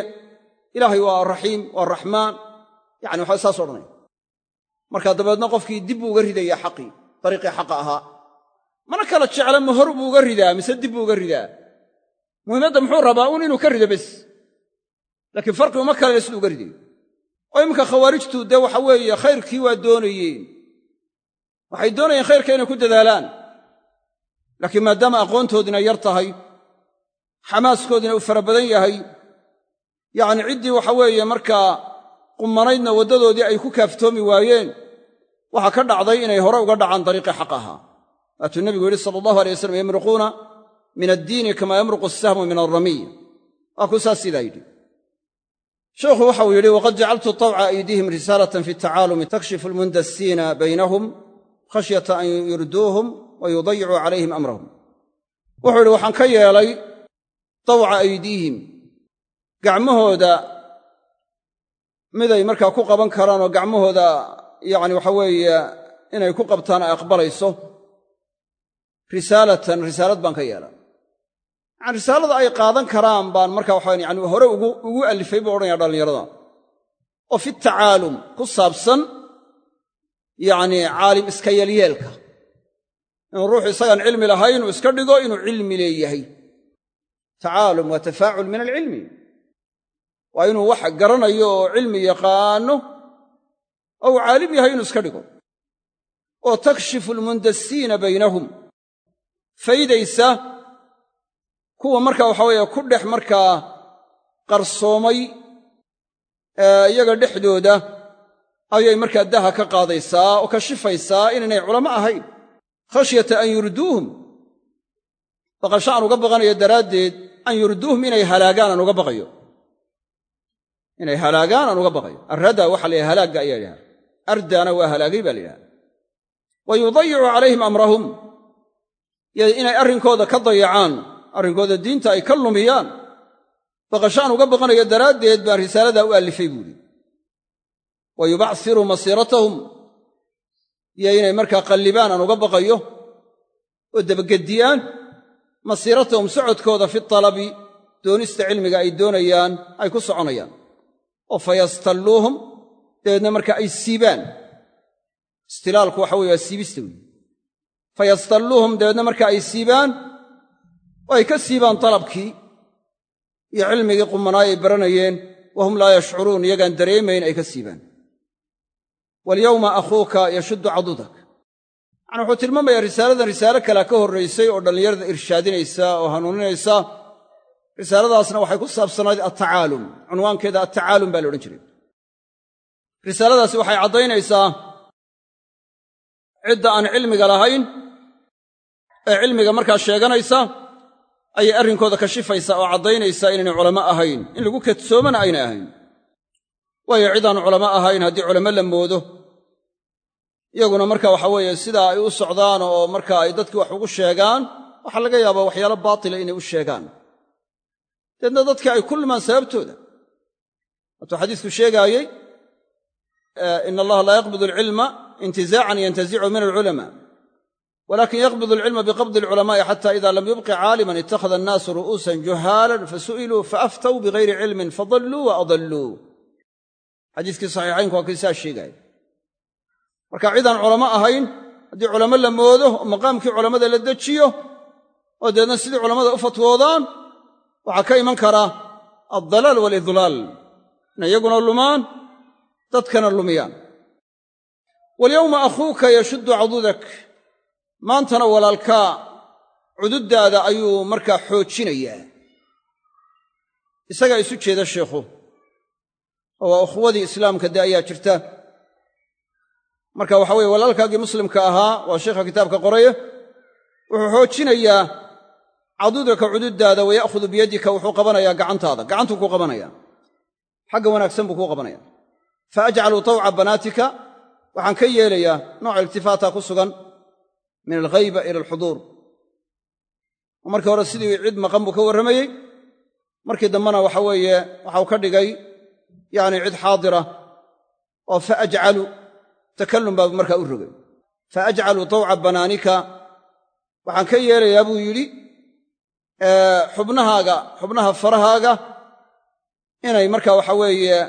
ilaahay waa raxiim waa raxmaan yani waxa saas odhanaya marka dabeedna qofkii dib buu uga ridayaa xaqii dariiqii xaqa ahaa mana kala jecla ma hor buu uga ridaa mise dib buu uga ridaa muhiimadda muxuu rabaa uun inuu ka rido bes laakiin farqi uma kalena siduu uga ridayo oo iminka khawaarijtu dee waxa weeye khayrkii waa doonayeen waxay doonayeen khayrka inay ku dadaalaan laakiin maadaama aqoontoodina yar tahay xamaaskoodina uu fara badan yahay yacni ciddii waxa weeye markaa qumanaydna waddadoodii ay ku kaaftoomi waayeen waxaa ka dhacday inay hore uga dhacaan dariiqii xaq ahaa waatuu nebigu yidhi sala allahu alay wasalam yamriquuna min addiini kamaa yamruqu sahmu min alramiy waa sidaa yidhi sheikhu waxau yidhi waqad jacaltu tawca aydiihim risaalatan fi tacaalumi takshifu lmundasiina baynahum khashyata an yurduuhum wa yudayicuu calayhim amrahum wuxuu yidhi waxaan ka yeelay tawca aydiihim gacmahooda miday markaa ku qaban karaan oo gacmahooda yacni waxa weeye inay ku qabtaan ay aqbalayso risaalatan risaalad baan ka yeelay yani risaalada ay qaadan karaan baan marka waxaan yani hore ugu allifay buu odhanaya dhallinyarada oo fi tacaalum ku saabsan yacni caalim iska yelyeelka inuu ruuxu isagaan cilmi lahay inuu iska dhigo inuu cilmi leeyahay tacaalum waa tafaacul min alcilmi waa inuu wax garanayo oo cilmi yaqaano oo uu caalim yahay inuu iska dhigo oo takshifu lmundasiina baynahum faydaysa kuwa markaa waxa weeye ku dhex markaa qarsoomay iyaga dhexdooda ayay markaa daha ka qaadaysaa oo ka shifaysaa inaynay culamo ahayn khashyata an yurduuhum baqasho aan uga baqanayo daraaddeed an yurduuhum inay halaagaan aan uga baqayo inay halaagaan aan uga baqayo arrada waxaa la yidhaha halaagga ayaa yidhaha ardaana waa halaagay baa la yidhaha wa yudayicu calayhim amrahum inay arrinkooda ka dayacaan arrinkooda diinta ay ka lumiyaan baqashaan uga baqanayo daraaddeed baan risaaladaa u allifay buuhi wa yubacsiru masiiratahum iyo inay markaa qallibaan aan uga baqayo oo dabagediyaan masiiratahum socodkooda fi talabi doonista cilmiga ay doonayaan ay ku soconayaan oo fayastalluuhum dabeedna markaa ay siibaan istilaalku waxa weye waa siibista wey fayastalluuhum dabeedna marka ay siibaan oo ay ka siibaan dalabkii iyo cilmigii qumanaay ay baranayeen wa hum laa yashcuruun iyagaan dareemayn ay ka siibaan walyawma akhuuka yashuddu cadudak macnaa wuxuu tilmaamayaa risaaladan risaalo kalea ka horraysay oo dhallinyarada irshaadinaysa oo hanuuninaysa risaaladaasna waxay ku saabsanayd attacaalum cunwaankeeda attacaalum baa la odhan jiray risaaladaasi waxay caddaynaysaa cidda aan cilmiga lahayn ee cilmiga markaa sheeganaysa ayay arrinkooda kashifaysaa oo caddaynaysaa inaynay culamo ahayn in lagu kadsoomana aynay ahayn waayo cidaan culamo ahayn haddii culamo la moodo iyaguna marka waxa weeye sidaa ay u socdaan oo marka ay dadkii wax ugu sheegaan waxaa laga yaabaa waxyaalo baatila inay u sheegaan deedna dadka ay ku sababtooda waatuu xadiisku sheegaayey ina allaha laa yaqbidu alcilma intizaacan yantasicu min alculamaa walakin yaqbid alcilma biqabdi alculamaai xata ida lam yubqi caaliman itakhada annaasu ru'uusan juhaalan fasu'iluu faaftaw bigayri cilmin fadalluu wa adalluu xadiiskii saxiixaynku waa kii saa sheegaaya marka cidaan culamo ahayn haddii culamo la moodo oo maqaamkii culammada la dejiyo oo deedna sidii culammada u fatwoodaan waxaa ka iman kara aldalaal waalidlaal inay iyaguna lumaan dadkana lumiyaan walyawma akhuuka yashuddu cadudak maantana walaalkaa cududdaada ayuu markaa xoojinayaa isagaa isu jeeda sheikhu oo waa ukhwadii islaamka dee ayaa jirta marka waxa weye walaalkaagii muslimka ahaa waa sheikha kitaabka qoraya wuxuu xoojinayaa cadudaka cududdaada waya'khudu biyadika wuxuu qabanayaa gacantaada gacantuu ku qabanayaa xagga wanaagsan buu kuu qabanaya fa ajcalu tawca banaatika waxaan ka yeelayaa nooc iltifaataa ku sugan min alghayba ila alxuduur oo markii hore sidii cid maqan buu ka warramayey markii dambena waxa weeye waxau ka dhigay yacni cid xaadira oo fa ajcalu takallum baabu markaa u rogay fa ajcalu tawca banaanika waxaan ka yeelayaa buu yidhi xubnahaaga xubnaha farahaaga inay markaa waxa weeye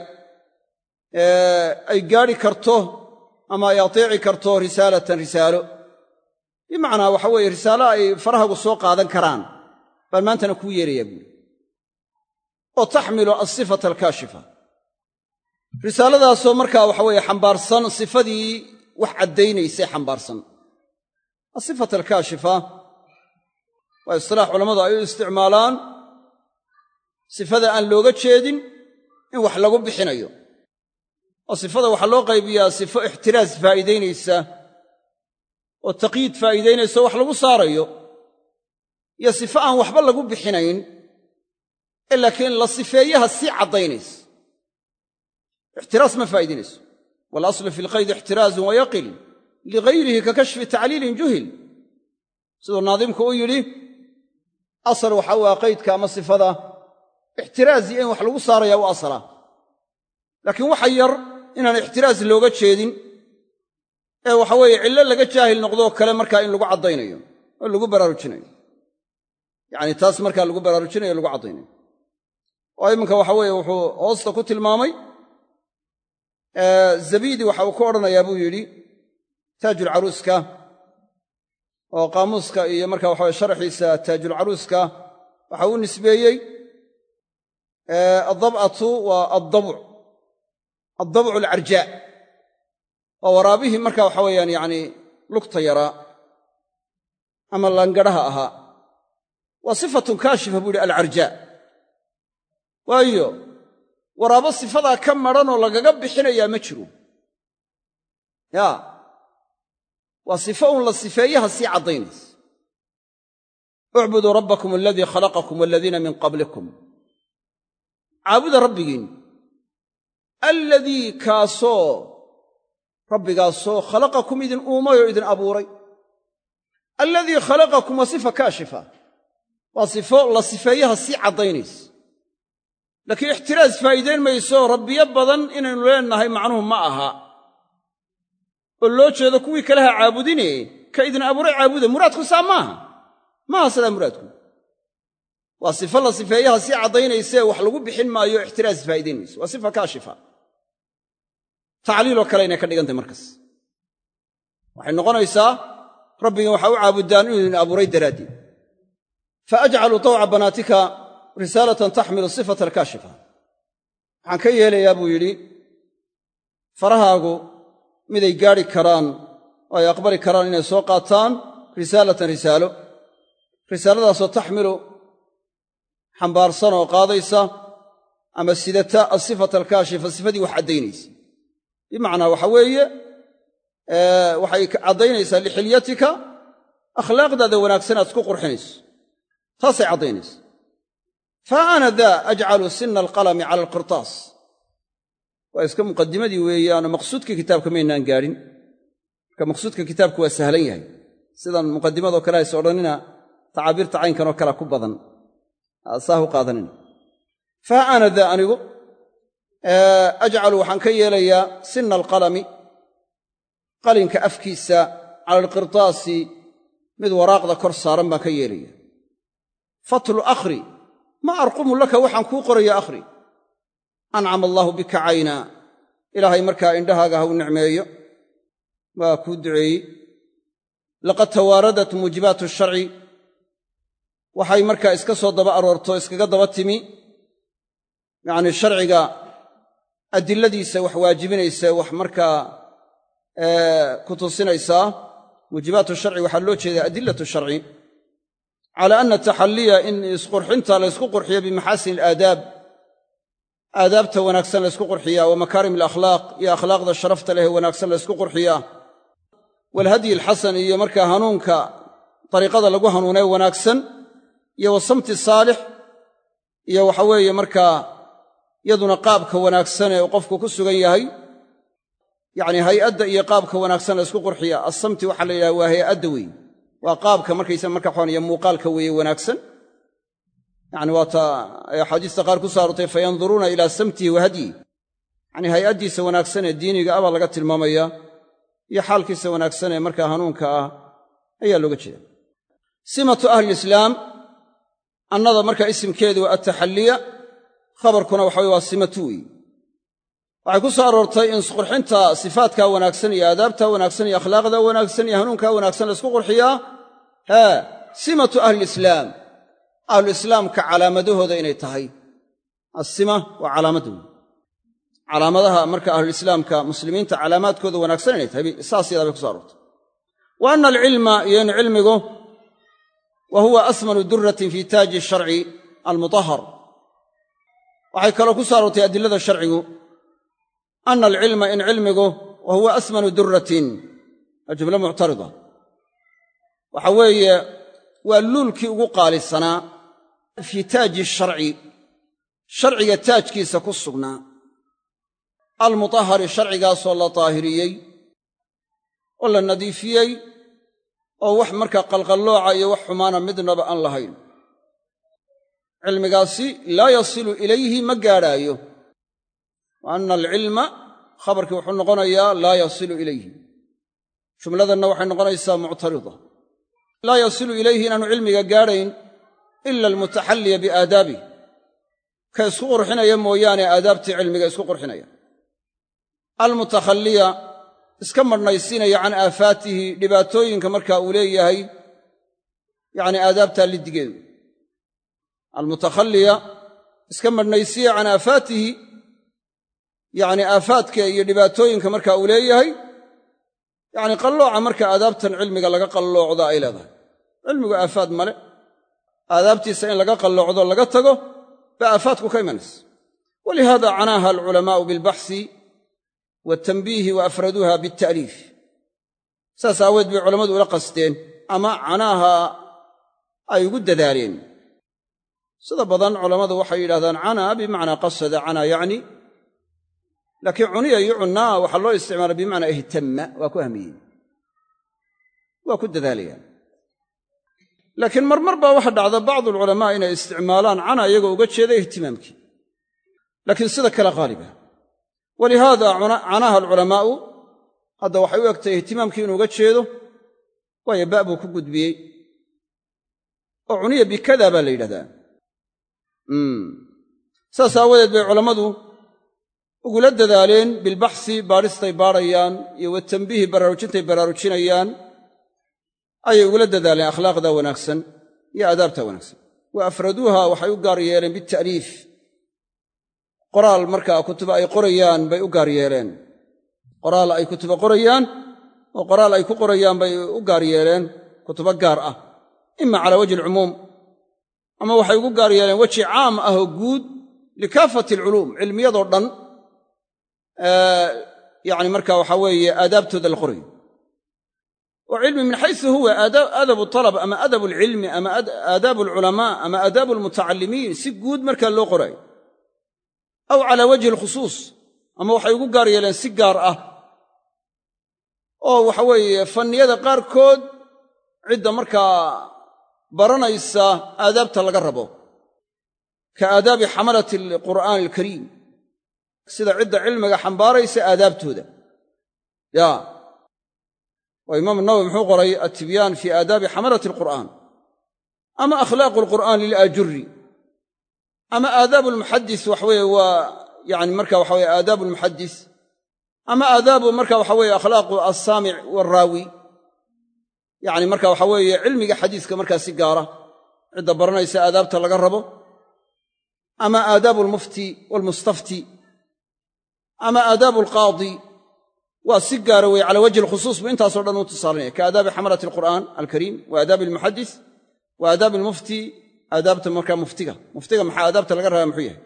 ay gaadhi karto ama ay ateeci karto risaalatan risaalo bimacnaa waxa weeye risaalo ay farahagu soo qaadan karaan baan maantana kuu yeerayaa buuli oo taxmilu asifat alkaashifa risaaladaasoo markaa waxa weeye xambaarsan sifadii wax caddaynaysa xambaarsan asifat alkaashifa waa istilaax culammadu ay u isticmaalaan sifada aan looga jeedin in wax lagu bixinayo oo sifada waxaa loo qaybiyaa sifo ixtiraas faa'iidaynaysa oo taqyiid faa'iidaynayso wax lagu saarayo iyo sifo aan waxba lagu bixinayn ee laakiin la sifeeyaha sii caddaynays ixtiraas ma faa'iidaynayso waalaslu fi lqayd ixtiraasun wayaqil ligayrihi ka kashfi tacliilin juhil siduu naadimku u yidhi asal waxa waa qaydka ama sifada ixtiraazii in wax lagu saaraya u asala laakiin waxa yar inaan ixtiraas looga jeedin ee waxa weeye cillo laga jaahil noqdoo kale markaa in lagu caddaynayo oo lagu baraarujinayo yacani taas markaa lagu baraarujinayo lagu caddaynayo oo iminka waxa weeye wuxuu hoosta ku tilmaamay zabidi waxa uu ku odhanayaa buu yidhi taajulcaruuska oo qaamuuska iyo marka weye sharaxiisa taajulcaruuska waxa uu nisbeeyey addab'atu waa addabc addabcu alcarjaa oo waraabihii marka waxa weeyaan yacni lugta yaraa ama laangadhaha ahaa waa sifatun kaashifa buu yidhi alcarjaa waayo waraabo sifadaa ka madhanoo lagaga bixinayaa ma jiro yaa waa sifo un la sifeeyaha sii caddaynaysa ucbuduu rabbakum aladii khalaqakum waladiina min qablikum caabuda rabbigiin aladii kaasoo rabbigaasoo khalaqakum idin uumay oo idin abuuray aladii khalaqakum waa sifa kaashifa waa sifo la sifeeyaha sii caddaynaysa laakiin ixtiraas faa'iideyn mayso rabbiyo badan inaynu leenahay macnuhu ma aha oo loo jeedo kuwii kale ha caabudine ka idin abuuray caabuda muraadku saa maaha maaha sidaa muraadku waa sifo la sifeeyaha sii caddaynaysee wax lagu bixin maayo ixtiraas faa'idayn mayso waa sifa kaashifa tacliiloo kale inay ka dhigantahay markaas waxay noqonaysaa rabbiga waxaa u caabudaan inuu idin abuuray daraaddeed fa ajcalu tawca banaatika risaalatan taxmilu sifata alkaashifa waxaan ka yeelayaa buu yidhi farahaagu miday gaadhi karaan oo ay aqbali karaan inay soo qaataan risaalatan risaalo risaaladaasoo taxmilu xambaarsan oo qaadaysa ama sidata asifata alkaashifa sifadii wax caddaynaysa bimacnaa waxa weeye waxay caddaynaysaa lixilyatika akhlaaqdaada wanaagsan aad isku qurxinayso taasay caddaynaysa fa ana da ajcalu sina alqalami cala alqirtaas waa iska muqadimadii weeyaano maqsuudka kitaabka maynaan gaadhin marka maqsuudka kitaabka waa sahlan yahay sidaan muqadimadoo kale hays odhanina tacaabiirta caynkanoo kala ku badan saa u qaadanina fa ana da anigu ajcalu waxaan ka yeelayaa sina alqalami qalinka afkiisa cala alqirtaasi mid waraaqda kor saaran baan ka yeelaya fatlu akhri ma arqumu laka waxaan kuu qoraya akhri ancama allaahu bika cayna ilaahay markaa indhahaaga hau nicmeeyo waa kuu duceeyey laqad tawaaradat muujibaatu sharci waxay markaa iska soo daba aroorto iskaga daba timi yacnii sharciga adiladiisa wax waajibinaysa wax markaa eh, kutusinaysaa muujibaatu sharci waxaa loo jeedaa adilatu sharci cala ana taxalliya in isqurxinta laysku qurxiya bimaxaasin alaadaab aadaabta wanaagsan laysku qurxiyaa wa makaarim alakhlaaq iyo akhlaaqda sharafta leh ee wanaagsan laysku qurxiya waalhadyi alxasan iyo markaa hanuunka dariiqada lagu hanuunee wanaagsan iyo wasamti saalix iyo waxa weeye markaa yaduna qaabka wanaagsan ee uu qofku ku sugan yahay yacni hay-adda iyo qaabka wanaagsan la isku qurxiya assamti waxaa la yidhaha waa hay-adda weeye waa qaabka markaysa marka waxaanaya muuqaalka weeye wanaagsan yani waata ay axaadiista qaar ku saartay fayanduruuna ilaa samtihi wa hadyihi yacni hay-addiisa wanaagsan ee diiniga abaa ah laga tilmaamayaa iyo xaalkiisa wanaagsan ee marka hanuunka ah ayaa looga jeeda simatu ahli lislaam annada marka isimkeedu waa attaxalliya khabarkuna waxa weye waa simatu waxay ku soo aroortay in qurxinta sifaatkaa wanaagsan iyo aadaabta wanaagsan iyo akhlaaqda wanaagsan iyo hanuunka wanaagsan laysku qurxiyaa ee simatu ahlilislaam ahluislaamka calaamadahooda inay tahay assima waa calaamad wey calaamadaha marka ahlulislaamka muslimiinta calaamaadkooda wanaagsan inay tahay saas yadaa bay kuso aroortay wa ana alcilma iyo in cilmigu wa huwa asmanu duratin fii taaji sharci almutahar waxay kaloo ku so aroortay adilada sharcigu ana alcilma in cilmigu wa huwa asmanu duratin waa jumlo muctarida waxa weeye waa luulkii ugu qaalisanaa fii taaji sharci sharciga taajkiisa ku sugnaa almutahari sharcigaasoo la taahiriyey oo la nadiifiyey oo wax markaa qalqallooca iyo wax xumaana midnaba aan lahayn cilmigaasi laa yasilu ilayhi ma gaadhaayo wa ana alcilma khabarkii wuxuu noqonayaa laa yasilu ilayhi jumladanna waxay noqonaysaa muctarida laa yasilu ilayhi inaanu cilmiga gaadhayn ila almutaxalliya biaadaabi ka isku qurxinaya mooyaane aadaabtii cilmiga isku qurxinaya almutakhalliya iska marhnaysiinaya can aafaatihi dhibaatooyinka marka uu leeyahay yacni aadaabtaa lidigeedu almutakhaliya iska madhnaysiya can aafaatihi yacni aafaadka iyo dhibaatooyinka marka uu leeyahay yacni qallooca marka aadaabtan cilmiga laga qalloocda ay leedahay cilmigu aafaad male aadaabtiisa in laga qalloocdo laga tago ba aafaadku ka imanaysa walihaada canaaha alculamaa'u bilbaxsi waltanbiihi wa afraduuha bilta'liif saas aaweed bay culammadu ula qasteen ama canaaha ay ugu dadaaleen sida badan culammadu waxay yidhahdaan canaa bimacnaa qasada canaa yacni laakiin cuniya iyo cunnaa waxaa loo isticmaala bimacnaa ihtamma waa ku hamiyeen waa ku dadaalayaan laakiin marmar baa waxa dhacda bacdu alculamaa inay isticmaalaan cana iyagoo uga jeeda ihtimaamkii laakiin sida kale qaaliba walihaada canaha alculamaa'u hadda waxay u egtay ihtimaamkii uga jeedo waayo ba' buu ku gudbiyey oo cuniya bikada baa la yidhahdaa Mm. saas aawadeed bay culammadu ugula dadaaleen bilbaxsi baadhistay baadhayaan iyo watanbiihi baraarujintay baraarujinayaan ayay ugula dadaaleen akhlaaqda wanaagsan iyo aadaabta wanaagsan wa afraduuha waxay u gaar yeeleen bita'liif qoraal markaa kutuba ay qorayaan bay u gaar yeeleen qoraal ay kutuba qorayaan oo qoraal ay ku qorayaan bay u gaar yeeleen kutubo gaar ah ima calaa wajhi alcumuum ama waxay ugu gaar yeeleen weji caam ah oo guud likaafat alculuum cilmiyadoo dhan yani marka waxa weeye aadaabtooda la qorayo wa cilmi min xaysu huwa adabu talab ama adabu alcilmi ama aadaabu alculamaa ama aadaabu almutacalimiin si guud markaa loo qoraayo aw calaa wajhi alkhusuus ama waxay ugu gaar yeeleen si gaar ah oo waxa weeye fanniyada qaarkood cidda markaa baranaysaa aadaabta laga rabo ka aadaabi xamalati alqur'aani alkariim sida cidda cilmiga xambaaraysa aadaabtooda ya waa imaam nawowi muxuu qoray attibyaan fii aadaabi xamalati alqur'aan ama akhlaaqu alqur'aan lilaajuri ama aadaab almuxadis waxaweye waa yani marka waxa weye aadaab almuxadis ama aadaabu marka waxa weye akhlaaqu alsaamic walraawi yani marka waxa weeye cilmiga xadiiska markaa si gaara cidda baranaysa aadaabta laga rabo ama aadaabu almufti waalmustafti ama aadaabu alqaadi waa si gaara weye cala wajhi alkhusuus bu intaaso dhan u tusaalinaya ka aadaabi xamalati alqur'aan alkariim wa aadaabi almuxaddis wa aadaabi almufti aadaabta markaa muftiga muftiga maxaa aadaabta laga rabaa muxuu yahay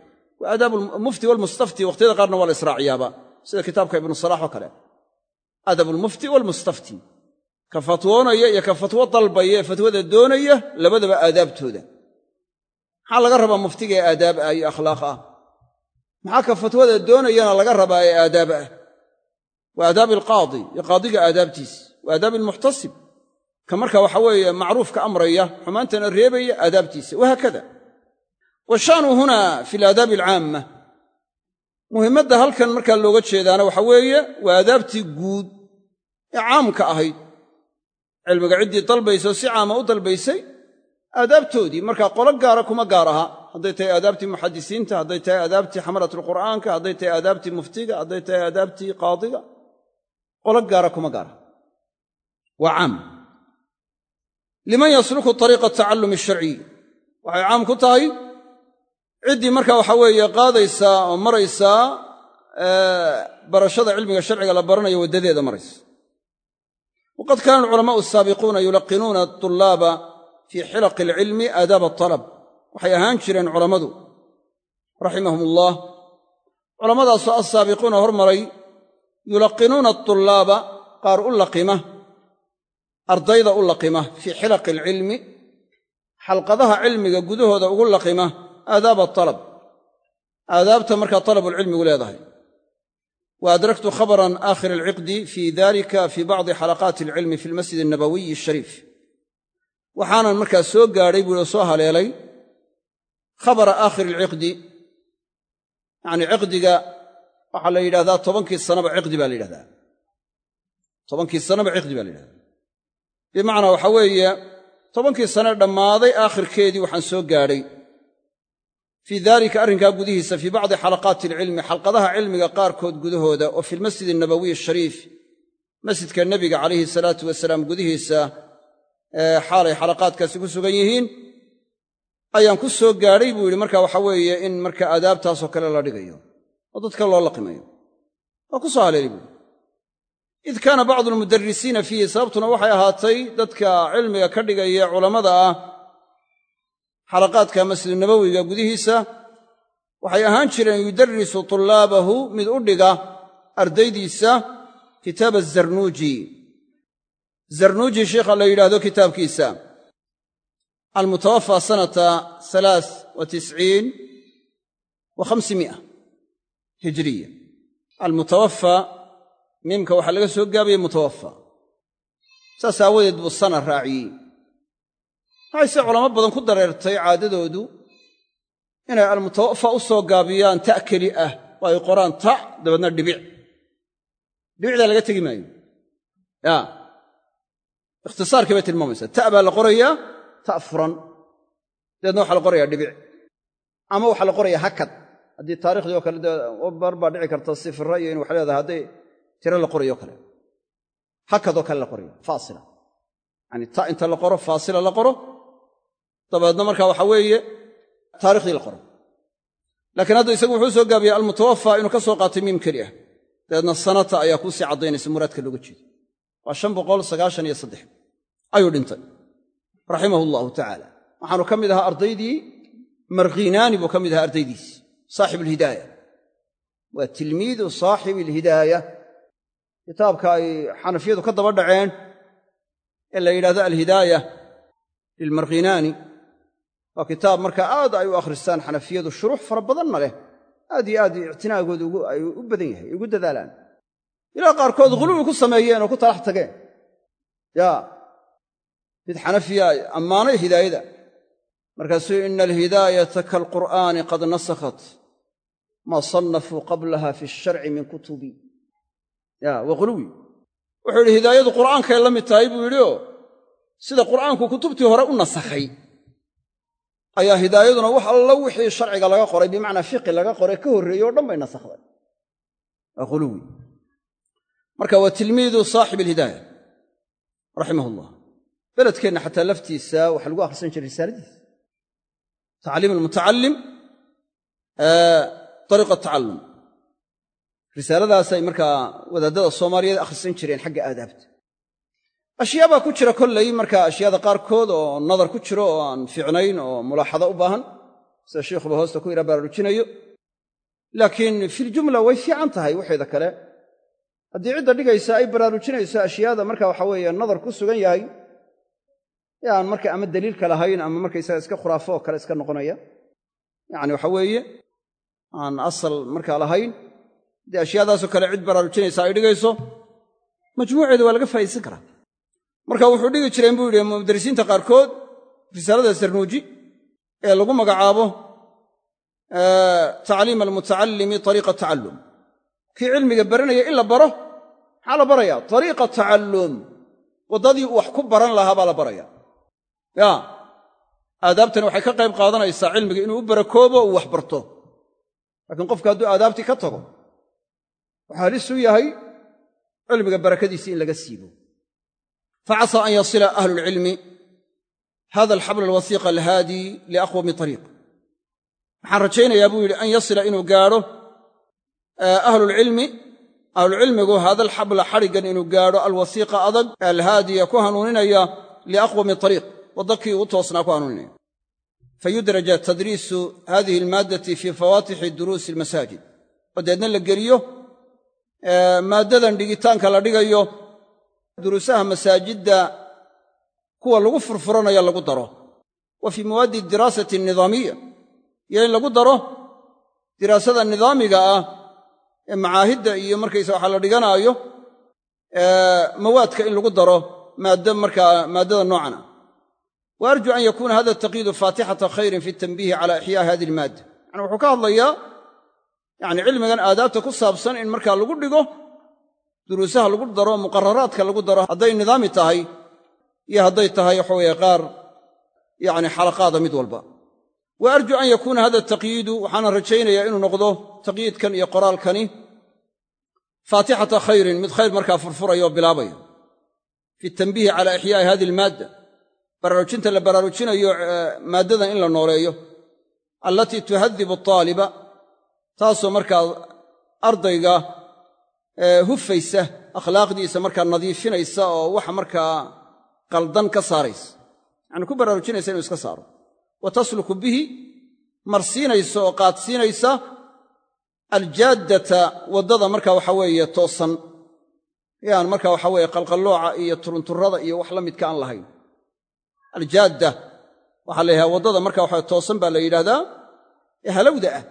wa aadaabu almufti waalmustafti wakhtiyada qaarna waa la israaciyaaba sida kitaabka ibnu salax oo kale aadaab almufti waalmustafti ka fatwoonaya iyo ka fatwo dalbaya ee fatwada doonaya labadaba aadaabtooda maxaa laga rabaa muftiga ee aadaab ah iyo akhlaaq ah maxaa ka fatwada doonayana laga rabaa ee aadaab ah wa aadaabi alqaadi iyo qaadiga aadaabtiisa wa aadaabi ilmuxtasib ka marka waxa weeye macruufka amraya xumaantana reebaya aadaabtiisa wahaakada wa shaanu huna fi alaadaabi alcaamma muhimmadda halkan markaa looga jeedaana waxa weeye waa aadaabtii guud ee caamka ahayd cilmiga ciddii dalbayso si caama u dalbaysay aadaabtoodii marka qolo gaara kuma gaar aha hadday tahay aadaabtii muxadisiinta hadday tahay aadaabtii xamalatlqur'aanka hadday tahay aadaabtii muftiga hadday tahay aadaabtii qaadiga qolo gaara kuma gaara waa caam liman yasluku ariiqa tacallumi sharciy waxay caam ku tahay ciddii marka waxa weeye qaadaysaa oo maraysaa barashada cilmiga sharciga la baranayo waddadeeda maraysa waqad kaana alculamaau asaabiquuna yulaqinuuna adulaaba fii xilaqi alcilmi aadaab atalab waxay ahaan jireen culammadu raximahum ullah culammadaasoo assaabiquuna hormaray yulaqinuuna adulaaba qaar u laqima ardayda u laqima fii xilaqi alcilmi xalqadaha cilmiga gudahooda ugu laqima aadaaba atalab aadaabta markaa talabulcilmigu leedahay وأdركت خبرا آkhر العقد في ذلكa في بعض xلقاaت العلم في المسجد النبوي الشhريف waxaanan markaa soo gaadhay buu soo haleelay khabara aakhir alciqdi yacnii ciqdiga waxaa la yidhahdaa tobankii sanaba ciqdi baa la yidhahdaa tobankii sanaba ciqdi baa la yidhahdaa bimacnaa waxaa weeye tobankii sane dhammaaday aakhirkeedii waxaan soo gaadhay fii dalika arrinkaa gudihiisa fii bacdi xalaqaati alcilmi xalqadaha cilmiga qaarkood gudahooda oo fi lmasjid nabawiy shariif masjidka nebiga calayhi salaatu wasalaam gudihiisa xaalay xalaqaadkaasi ku sugan yihiin ayaan ku soo gaadhay buu yidhi marka waxa weeye in marka aadaabtaasoo kale la dhigayo oo dadka loo laqimayo waa ku soo haleelay buuhi id kaana bacdu almudarrisiina fiihi sababtuna waxay ahaatay dadka cilmiga ka dhigaya culammada ah xalaqaadka masjid nabowiga gudihiisa waxay ahaan jireen yudarisu tulaabahu mid u dhiga ardaydiisa kitaaba zarnuuji zarnuuji sheikha la yidhaahdo kitaabkiisa almutawafaa sanata alaas wa tisciin wa khamsimia hijiriya almutawafaa miimka waxaa laga soo gaabaya mutawafa saas aawadeed buu sana raaciyey maxayse culamo badan ku dareertay caadadoodu inay almutawafa u soo gaabiyaan ta keli ah oo ay qoraan ta dabeedna dhibic dhibicdaa laga tegi maayo ya ikhtisaarkii bay tilmaamaysaa ta baa la qorayaa ta furan dabeedna waxaa la qorayaa dhibic ama waxaa la qorayaa hakad haddii taarikhdii oo kale mar baa dhici karta sifra iyo in wax leedahay hadday tiro la qorayo kale hakadoo kale la qoraya faasila yani ta inta la qoro faasila la qoro dabeedna markaa waxa weeye taarikhdii la qoro laakiin hadda isagu wuxuu soo gaabiyay almutawafa inuu ka soo qaatay miim keli ah dabeedna sanata ayaa sii caddaynaysa muraadka looga jeeda waa shan boqol sagaashan iyo saddex ayuu dhintay raximahu allahu tacaala waxaanu ka mid ahaa ardaydii markhiinaani buu ka mid ahaa ardaydiisi saaxib alhidaaya waa tilmiidu saaxib alhidaaya kitaabka ay xanafiyadu ka daba dhaceen ee la yidhahdo alhidaaya lilmarkhiinaani waa kitaab marka aad ay u akhristaan xanafiyadu shuruux fara badanna leh aad iyo aad ictinaagooda ay u badan yahay ugu dadaalaan ilaa qaarkood huluwi ku sameeyeen oo ku talax tageen yaa mid xanafiya ammaanay hidaayada markaasuu ina alhidaayata kaalqur'aani qad nasakhat maa sannafuu qablaha fi sharci min kutubi ya waa huluwi wuxuu yidhi hidaayadu qur'aankaay la mid tahay buu yidhi oo sida qur'aanku kutubtii hore u nasakhay ayaa hidaayaduna wax allo wixii sharciga laga qoray bimacnaa fiqi laga qoray ka horreeyey oo dhan bay nasakhday waa quluwi marka waa tilmiidu saaxib alhidaaya raximah ullah beledkeenna xataa laftiisa waxa lagu akhrisan jiray risaaladiisa tacliim almutacalim ariiqa tacallum risaaladaasaay markaa wadaadada soomaaliyeed akhrisan jireen xagga aadaabta ashyaabaa ku jira kollay marka ashyaada qaarkood oo nadar ku jiro oo aan fiicnayn oo mulaaxado u baahan sida shiikhuba hoosta ku ira baraarujinayo laakiin filjumla way fiican tahay waxeeda kale haddii cidda dhigaysa ay baraarujinayso ashyaada marka waxa weeye nadar ku sugan yahay ee marka ama daliilka lahayn ama markaysaga iska khuraafo oo kale iska noqonaya yacni waxa weeye aan asal markaa lahayn haddii ashyaadaasoo kale cid baraarujinaysa ay dhigayso majmuuceeda waa laga faa'iidsan karaa marka wuxuu dhigi jireen buu yidhi mudarisiinta qaarkood risaalada sarnuuji ee lagu magacaabo eh, tacliim almutacallimi ariiqa tacallum kii cilmiga baranaya in la baro maxaa la baraya ariiqa tacallum waddadii uu wax ku baran lahaa baa la baraya ya aadaabtani waxay ka qayb qaadanaysaa cilmiga inuu u barakoobo uu wax barto laakiin qofka hadduu aadaabtii ka tago waxaa halis u yahay cilmiga barakadiisii in laga siibo facasaa an yasila ahlu lcilmi hada alxabl alwasiiqa alhaadi liaqwami ariiq waxaan rajaynayaa buu yidhi an yasila inuu gaadho ahlulcilmi ahlulcilmigu hada alxabla xadhiggan inuu gaadho alwasiiqa adag alhaadiya ku hanuuninaya liaqwami ariiq waddakii ugu toosnaa ku hanuuninaya fayudraja tadriisu hadihi almaaddati fii fawaatixi duruusi almasaajid oo deedna la geliyo maaddadan dhigitaanka la dhigayo duruusaha masaajidda kuwa lagu furfuranaya lagu daro wa fii mawaadi diraasati nidaamiya iyo in lagu daro diraasada nidaamiga ah ee macaahidda iyo markaysa waxa la dhiganaayo mawaadka in lagu daro maadda markaa maaddada noocan ah wa arju an yakuuna hada taqiidu faatixata khayrin fi tanbiihi cala ixyaa hadi almaadda yani wuxuu ka hadlayaa yani cilmigan aadaabta ku saabsan in markaa lagu dhigo duruusaha lagu daro muqararaadka lagu daro hadday nidaami tahay iyo hadday tahay waxa weeye qaar yacni xalaqaada mid walba wa arju an yakuuna hada taqyiidu waxaana rajaynayaa inuu noqdo taqyiidkan iyo qoraalkani faatixata khayrin mid khayr markaa furfurayo oo bilaabaya fi tanbiihi cala ixyaa'i hadii almaadda baraarujinta la baraarujinayo maaddadan in la nooleeyo allatii tuhadibu ataaliba taasoo markaa ardayga hufaysa akhlaaqdiisa markaa nadiifinaysa oo wax markaa qaldan ka saaraysa yani ku baraarujinaysa inuu iska saaro wa tasluku bihi marsiinaysa oo qaadsiinaysa aljaaddata waddada marka waxa weeye toosan yaan marka waxa weeye qalqallooca iyo turunturada iyo wax la midka aan lahayn aljaadda waxaa la yidhahda waddada marka waxa toosan baa la yidhahdaa ee halowda ah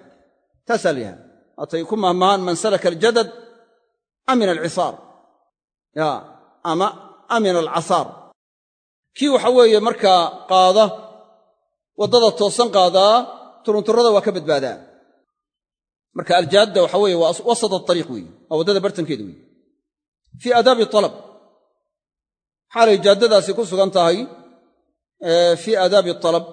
taasaa la yidhahda waatay ku mahmahaan man salaka aljadad amina alcisaar ya ama amina alcasaar kii waxa weeye markaa qaada waddada toosan qaadaa turunturrada waa ka badbaadaa marka aljaadda waxa weeye waa wasat atariiq weeye waa waddada bartankeeda weeye fii aadaabi alab xaalay jaaddadaasi ku sugan tahay fii aadaabi alab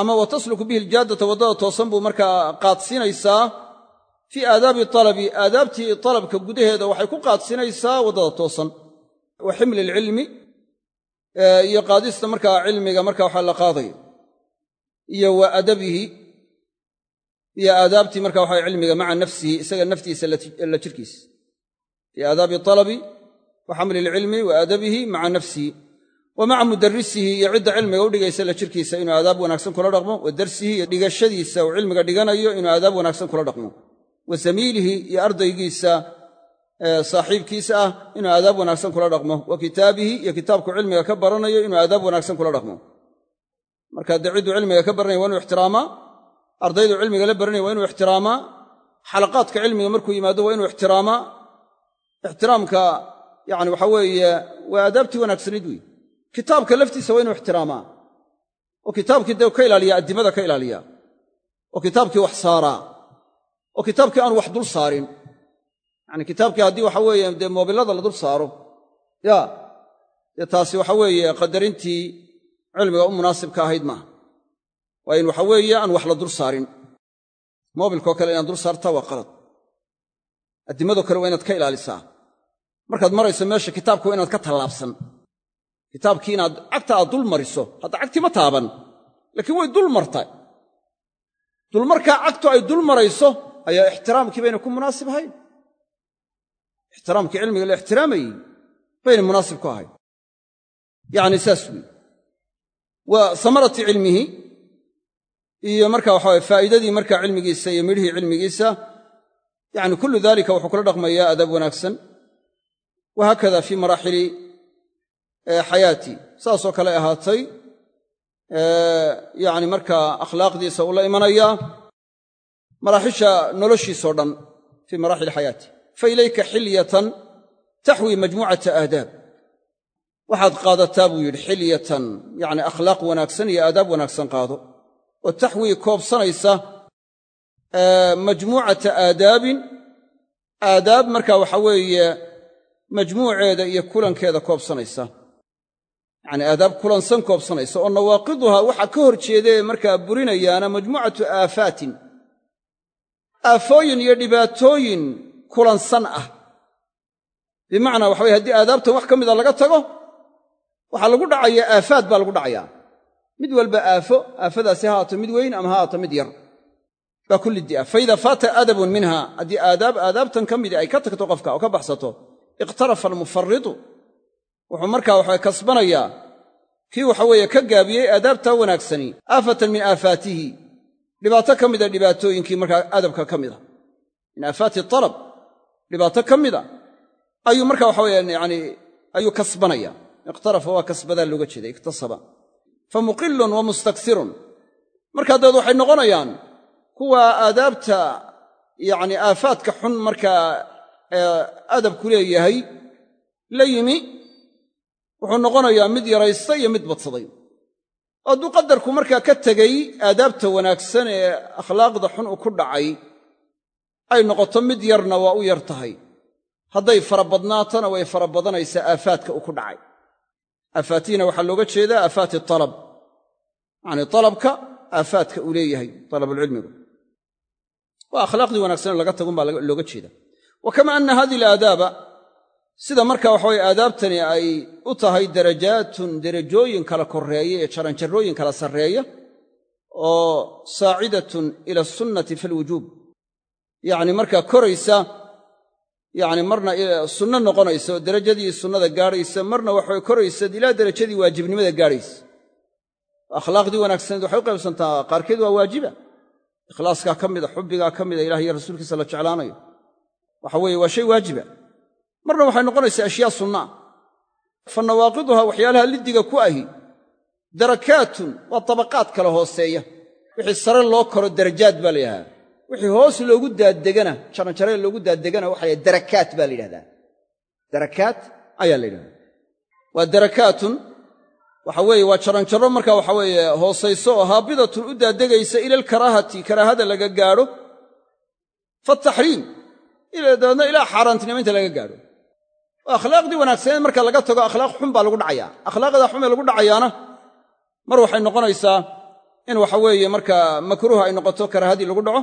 ama wa tasluku bihi aljaaddata waddada toosan buu markaa qaadsiinaysaa fii aadaabi alabi aadaabtii alabka gudaheeda waxay ku qaadsinaysaa waddada toosan wa ximli alcilmi iyo qaadista markaa cilmiga marka waxaa la qaadayo iyo wa adabihi iyo aadaabtii marka waxaa cilmiga maca nafsihi isaga naftiisa la jirkiisa fii aadaabi alabi wa xamli ilcilmi wa adabihi maca nafsihi wa maca mudarrisihi iyo cidda cilmiga u dhigaysa la jirkiisa inuu aadaab wanaagsan kula dhaqmo wa darsihi iyo dhigashadiisa uu cilmiga dhiganayo inuu aadaab wanaagsan kula dhaqmo wa samiilihi iyo ardaygiisa saaxiibkiisa ah inuu aadaab wanaagsan kula dhaqmo wa kitaabihi iyo kitaabku cilmiga ka baranayo inuu aadaab wanaagsan kula dhaqmo marka dee cidduu cilmiga ka baranaya waa inuu ixtiraamaa ardaydu cilmiga la baranaya waa inuu ixtiraamaa xalaqaadka cilmiga markuu yimaado waa inuu ixtiraamaa ixtiraamka yani waxa weeye waa aadaabtii wanaagsanayd wey kitaabka laftiisa waa inuu ixtiraamaa oo kitaabkii dee ka ilaaliya addimada ka ilaaliyaa oo kitaabkii wax saaraa oo kitaabkii aan wax dul saarin yani kitaabkii haddii waxa weeye dee moobilada la dul saaro ya dee taasi waxa weeye qadarintii cilmiga u munaasibka ahayd maaha waa in waxa weeye aan wax la dul saarin moobilkoo kale inaad dul saarta waa qalad addimadoo kale waa inaad ka ilaalisaa markaad marayso meesha kitaabka waa inaad ka tallaabsan kitaabkii inaad cagta aad dul mariso hadda cagtii ma taaban laakiin way dul martay dulmarkaa cagtu ay dul marayso ayaa ixtiraamkii bayna ku munaasib ahayn ixtiraamkii cilmiga la ixtiraamayey bayna munaasib ku ahayn yacni saas wey wa samarati cilmihi iyo marka waxaway faa'iidadii marka cilmigiisa iyo midhihii cilmigiisa yani kullu dalika wuxuu kula dhaqmayaa adaab wanaagsan wa fii maraaxili xayaatii saasoo kale ahaatay yani marka akhlaaqdiisa uu la imanaya maraaxisha noloshiisoo dhan fii maraaxil xayaati fa ilayka xilyatan taxwii majmuucata aadaab waxaad qaadataa buu yidhi xilyatan yacnii akhlaaq wanaagsan iyo aadaab wanaagsan qaado oo taxwii koobsanaysa majmuucata aadaabin aadaab marka waxa weeye majmuuceeda iyo kulankeeda koobsanaysa yacnii aadaab kulansan koobsanaysa oo nawaaqiduha waxa ka horjeedee markaa burinayaana majmuucatu aafaatin aafooyin iyo dhibaatooyin kulansan ah bimacnaa waxa weye haddii aadaabtan wax ka mida ah laga tago waxaa lagu dhacayaa aafaad baa lagu dhacayaa mid walba aafo aafadaasi haato mid weyn ama haato mid yar baa ku lidia faida faata adabun minha haddii aadaab aadaabtan ka midi ah ay ka tagto qofka oo ka baxsato iqhtarafa almufaridu wuxuu markaa waxa kasbanayaa kii waxaweeye ka gaabiyey aadaabtaa wanaagsani aafatan min aafaatihi dhibaato ka mida dhibaatooyinkii markaa adabka ka mida min aafaati alab dhibaato ka mida ayuu markaa waxa weyaan yani ayuu kasbanaya iqtarafa waa kasbadaa looga jeeday iktasaba fa muqilun wa mustaksirun markaa dabeed waxay noqonayaan kuwa aadaabta yacni aafaadka xun markaa ee adabku leeyahay la yimi wuxuu noqonayaa mid yaraystay iyo mid badsaday hadduu qadarku markaa ka tegey aadaabta wanaagsan ee akhlaaqda xun u ku dhacay ay noqoto mid yarna waa u yar tahay hadday fara badnaatana way fara badanaysaa aafaadka uu ku dhacay aafaatiina waxaa looga jeedaa aafaati alab yacanii talabka aafaadka uu leeyahay talabulcilmigu waa akhlaaqdii wanaagsan laga tagunbaa looga jeeda wa kama anna hadii aadaaba sida marka waxa waxaweye aadaabtani ay u tahay darajaatun derajooyin kala koreeya ee jaranjarrooyin kala sarreeya oo saacidatun ila asunnati fi alwujuub yacni marka koraysa yani marna sunna noqonaysa oo derajadii sunnada gaadhaysa marna waxay koraysaad ilaa derajadii waajibnimada gaadhaysa akhlaaqdii wanaagsaneed waxay u qaybsantaa qaarkeed waa waajiba ikhlaaskaa ka mida xubbigaa ka mida ilahay iyo rasuulkiisa la jeclaanayo waxa weeye waa shay waajiba marna waxay noqonaysaa ashyaa sunnaa fa nawaaqiduha waxyaalaha liddiga ku ahi darakaatun waa tabaqaad kale hooseeya wixii sare loo koro darajaad baa la yidhahdaa wixii hoos loogu daadegana jaranjaree loogu daaddegana waxa darakaat baa la yidhahdaa darakaat ayaa la yidhahdaa waa darakaatun waxa weeye waa jaranjaro marka waxa weeye hoosayso oo haabidatun u daaddegaysa ilalkaraahati karaahada laga gaadho fataxriim dabeedna ilaa xaaraantinimaynta laga gaadho oo akhlaaqdii wanaagsaned marka laga tago akhlaaq xun baa lagu dhacayaa akhlaaqda ee lagu dhacayaana mar waxay noqonaysaa in waxa weeye markaa makruuh ay noqoto karaahadii lagu dhaco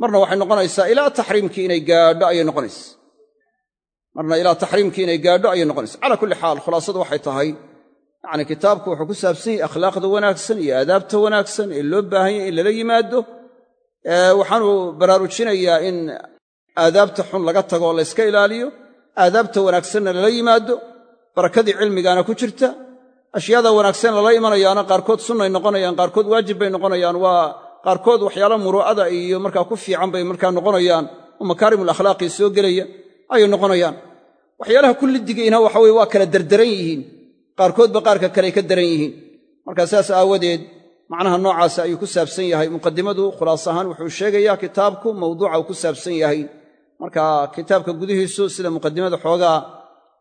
marna waxay noqonaysaa ilaa taxriimkii inay gaadho ayay noqonaysa marna ilaa taxriimkii inay gaadho ayay noqonaysa calaa kulli xaal khulaasadu waxay tahay yacni kitaabku wuxuu ku saabsan yahay akhlaaqda wanaagsan iyo aadaabta wanaagsan ee loo baahanya in lala yimaado waxaanu baraarujinayaa in aadaabta xun laga tago oo layska ilaaliyo aadaabta wanaagsanna lala yimaado barakadii cilmigaana ku jirta ashyaada wanaagsan lala imanayaana qaarkood sunnay noqonayaan qaarkood waajib bay noqonayaan waa qaarkood waxyaala muruu'ada iyo markaa ku fiican bay markaa noqonayaan oo makaarimul soo gelaya ayay noqonayaan waxyaalaha kullidigiina waxa weye waa kala derdaran yihiin qaarkoodba qaarka kaley ka daran yihiin marka saas aawadeed macnaha noocaas ayuu ku saabsan yahay muqadimadu khulaas ahaan wuxuu sheegayaa kitaabku mawduuca uu ku saabsan yahay markaa kitaabka gudihiisu sida muqadimada xoogaa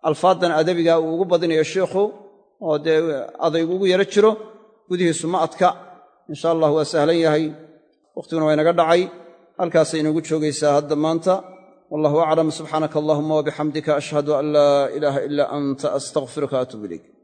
alfaadan adabiga uu ugu badinayo shiikhu oo dee adayg ugu yaro jiro gudihiisu ma adka insha allah waa sahlan yahay wakhtiguna waa inaga dhacay halkaasay inagu joogaysaa hadda maanta wallahu aclam subxaanaka allahuma wabixamdika ashhadu an laa ilaaha ilaa anta astaqfiruka atuub ilayk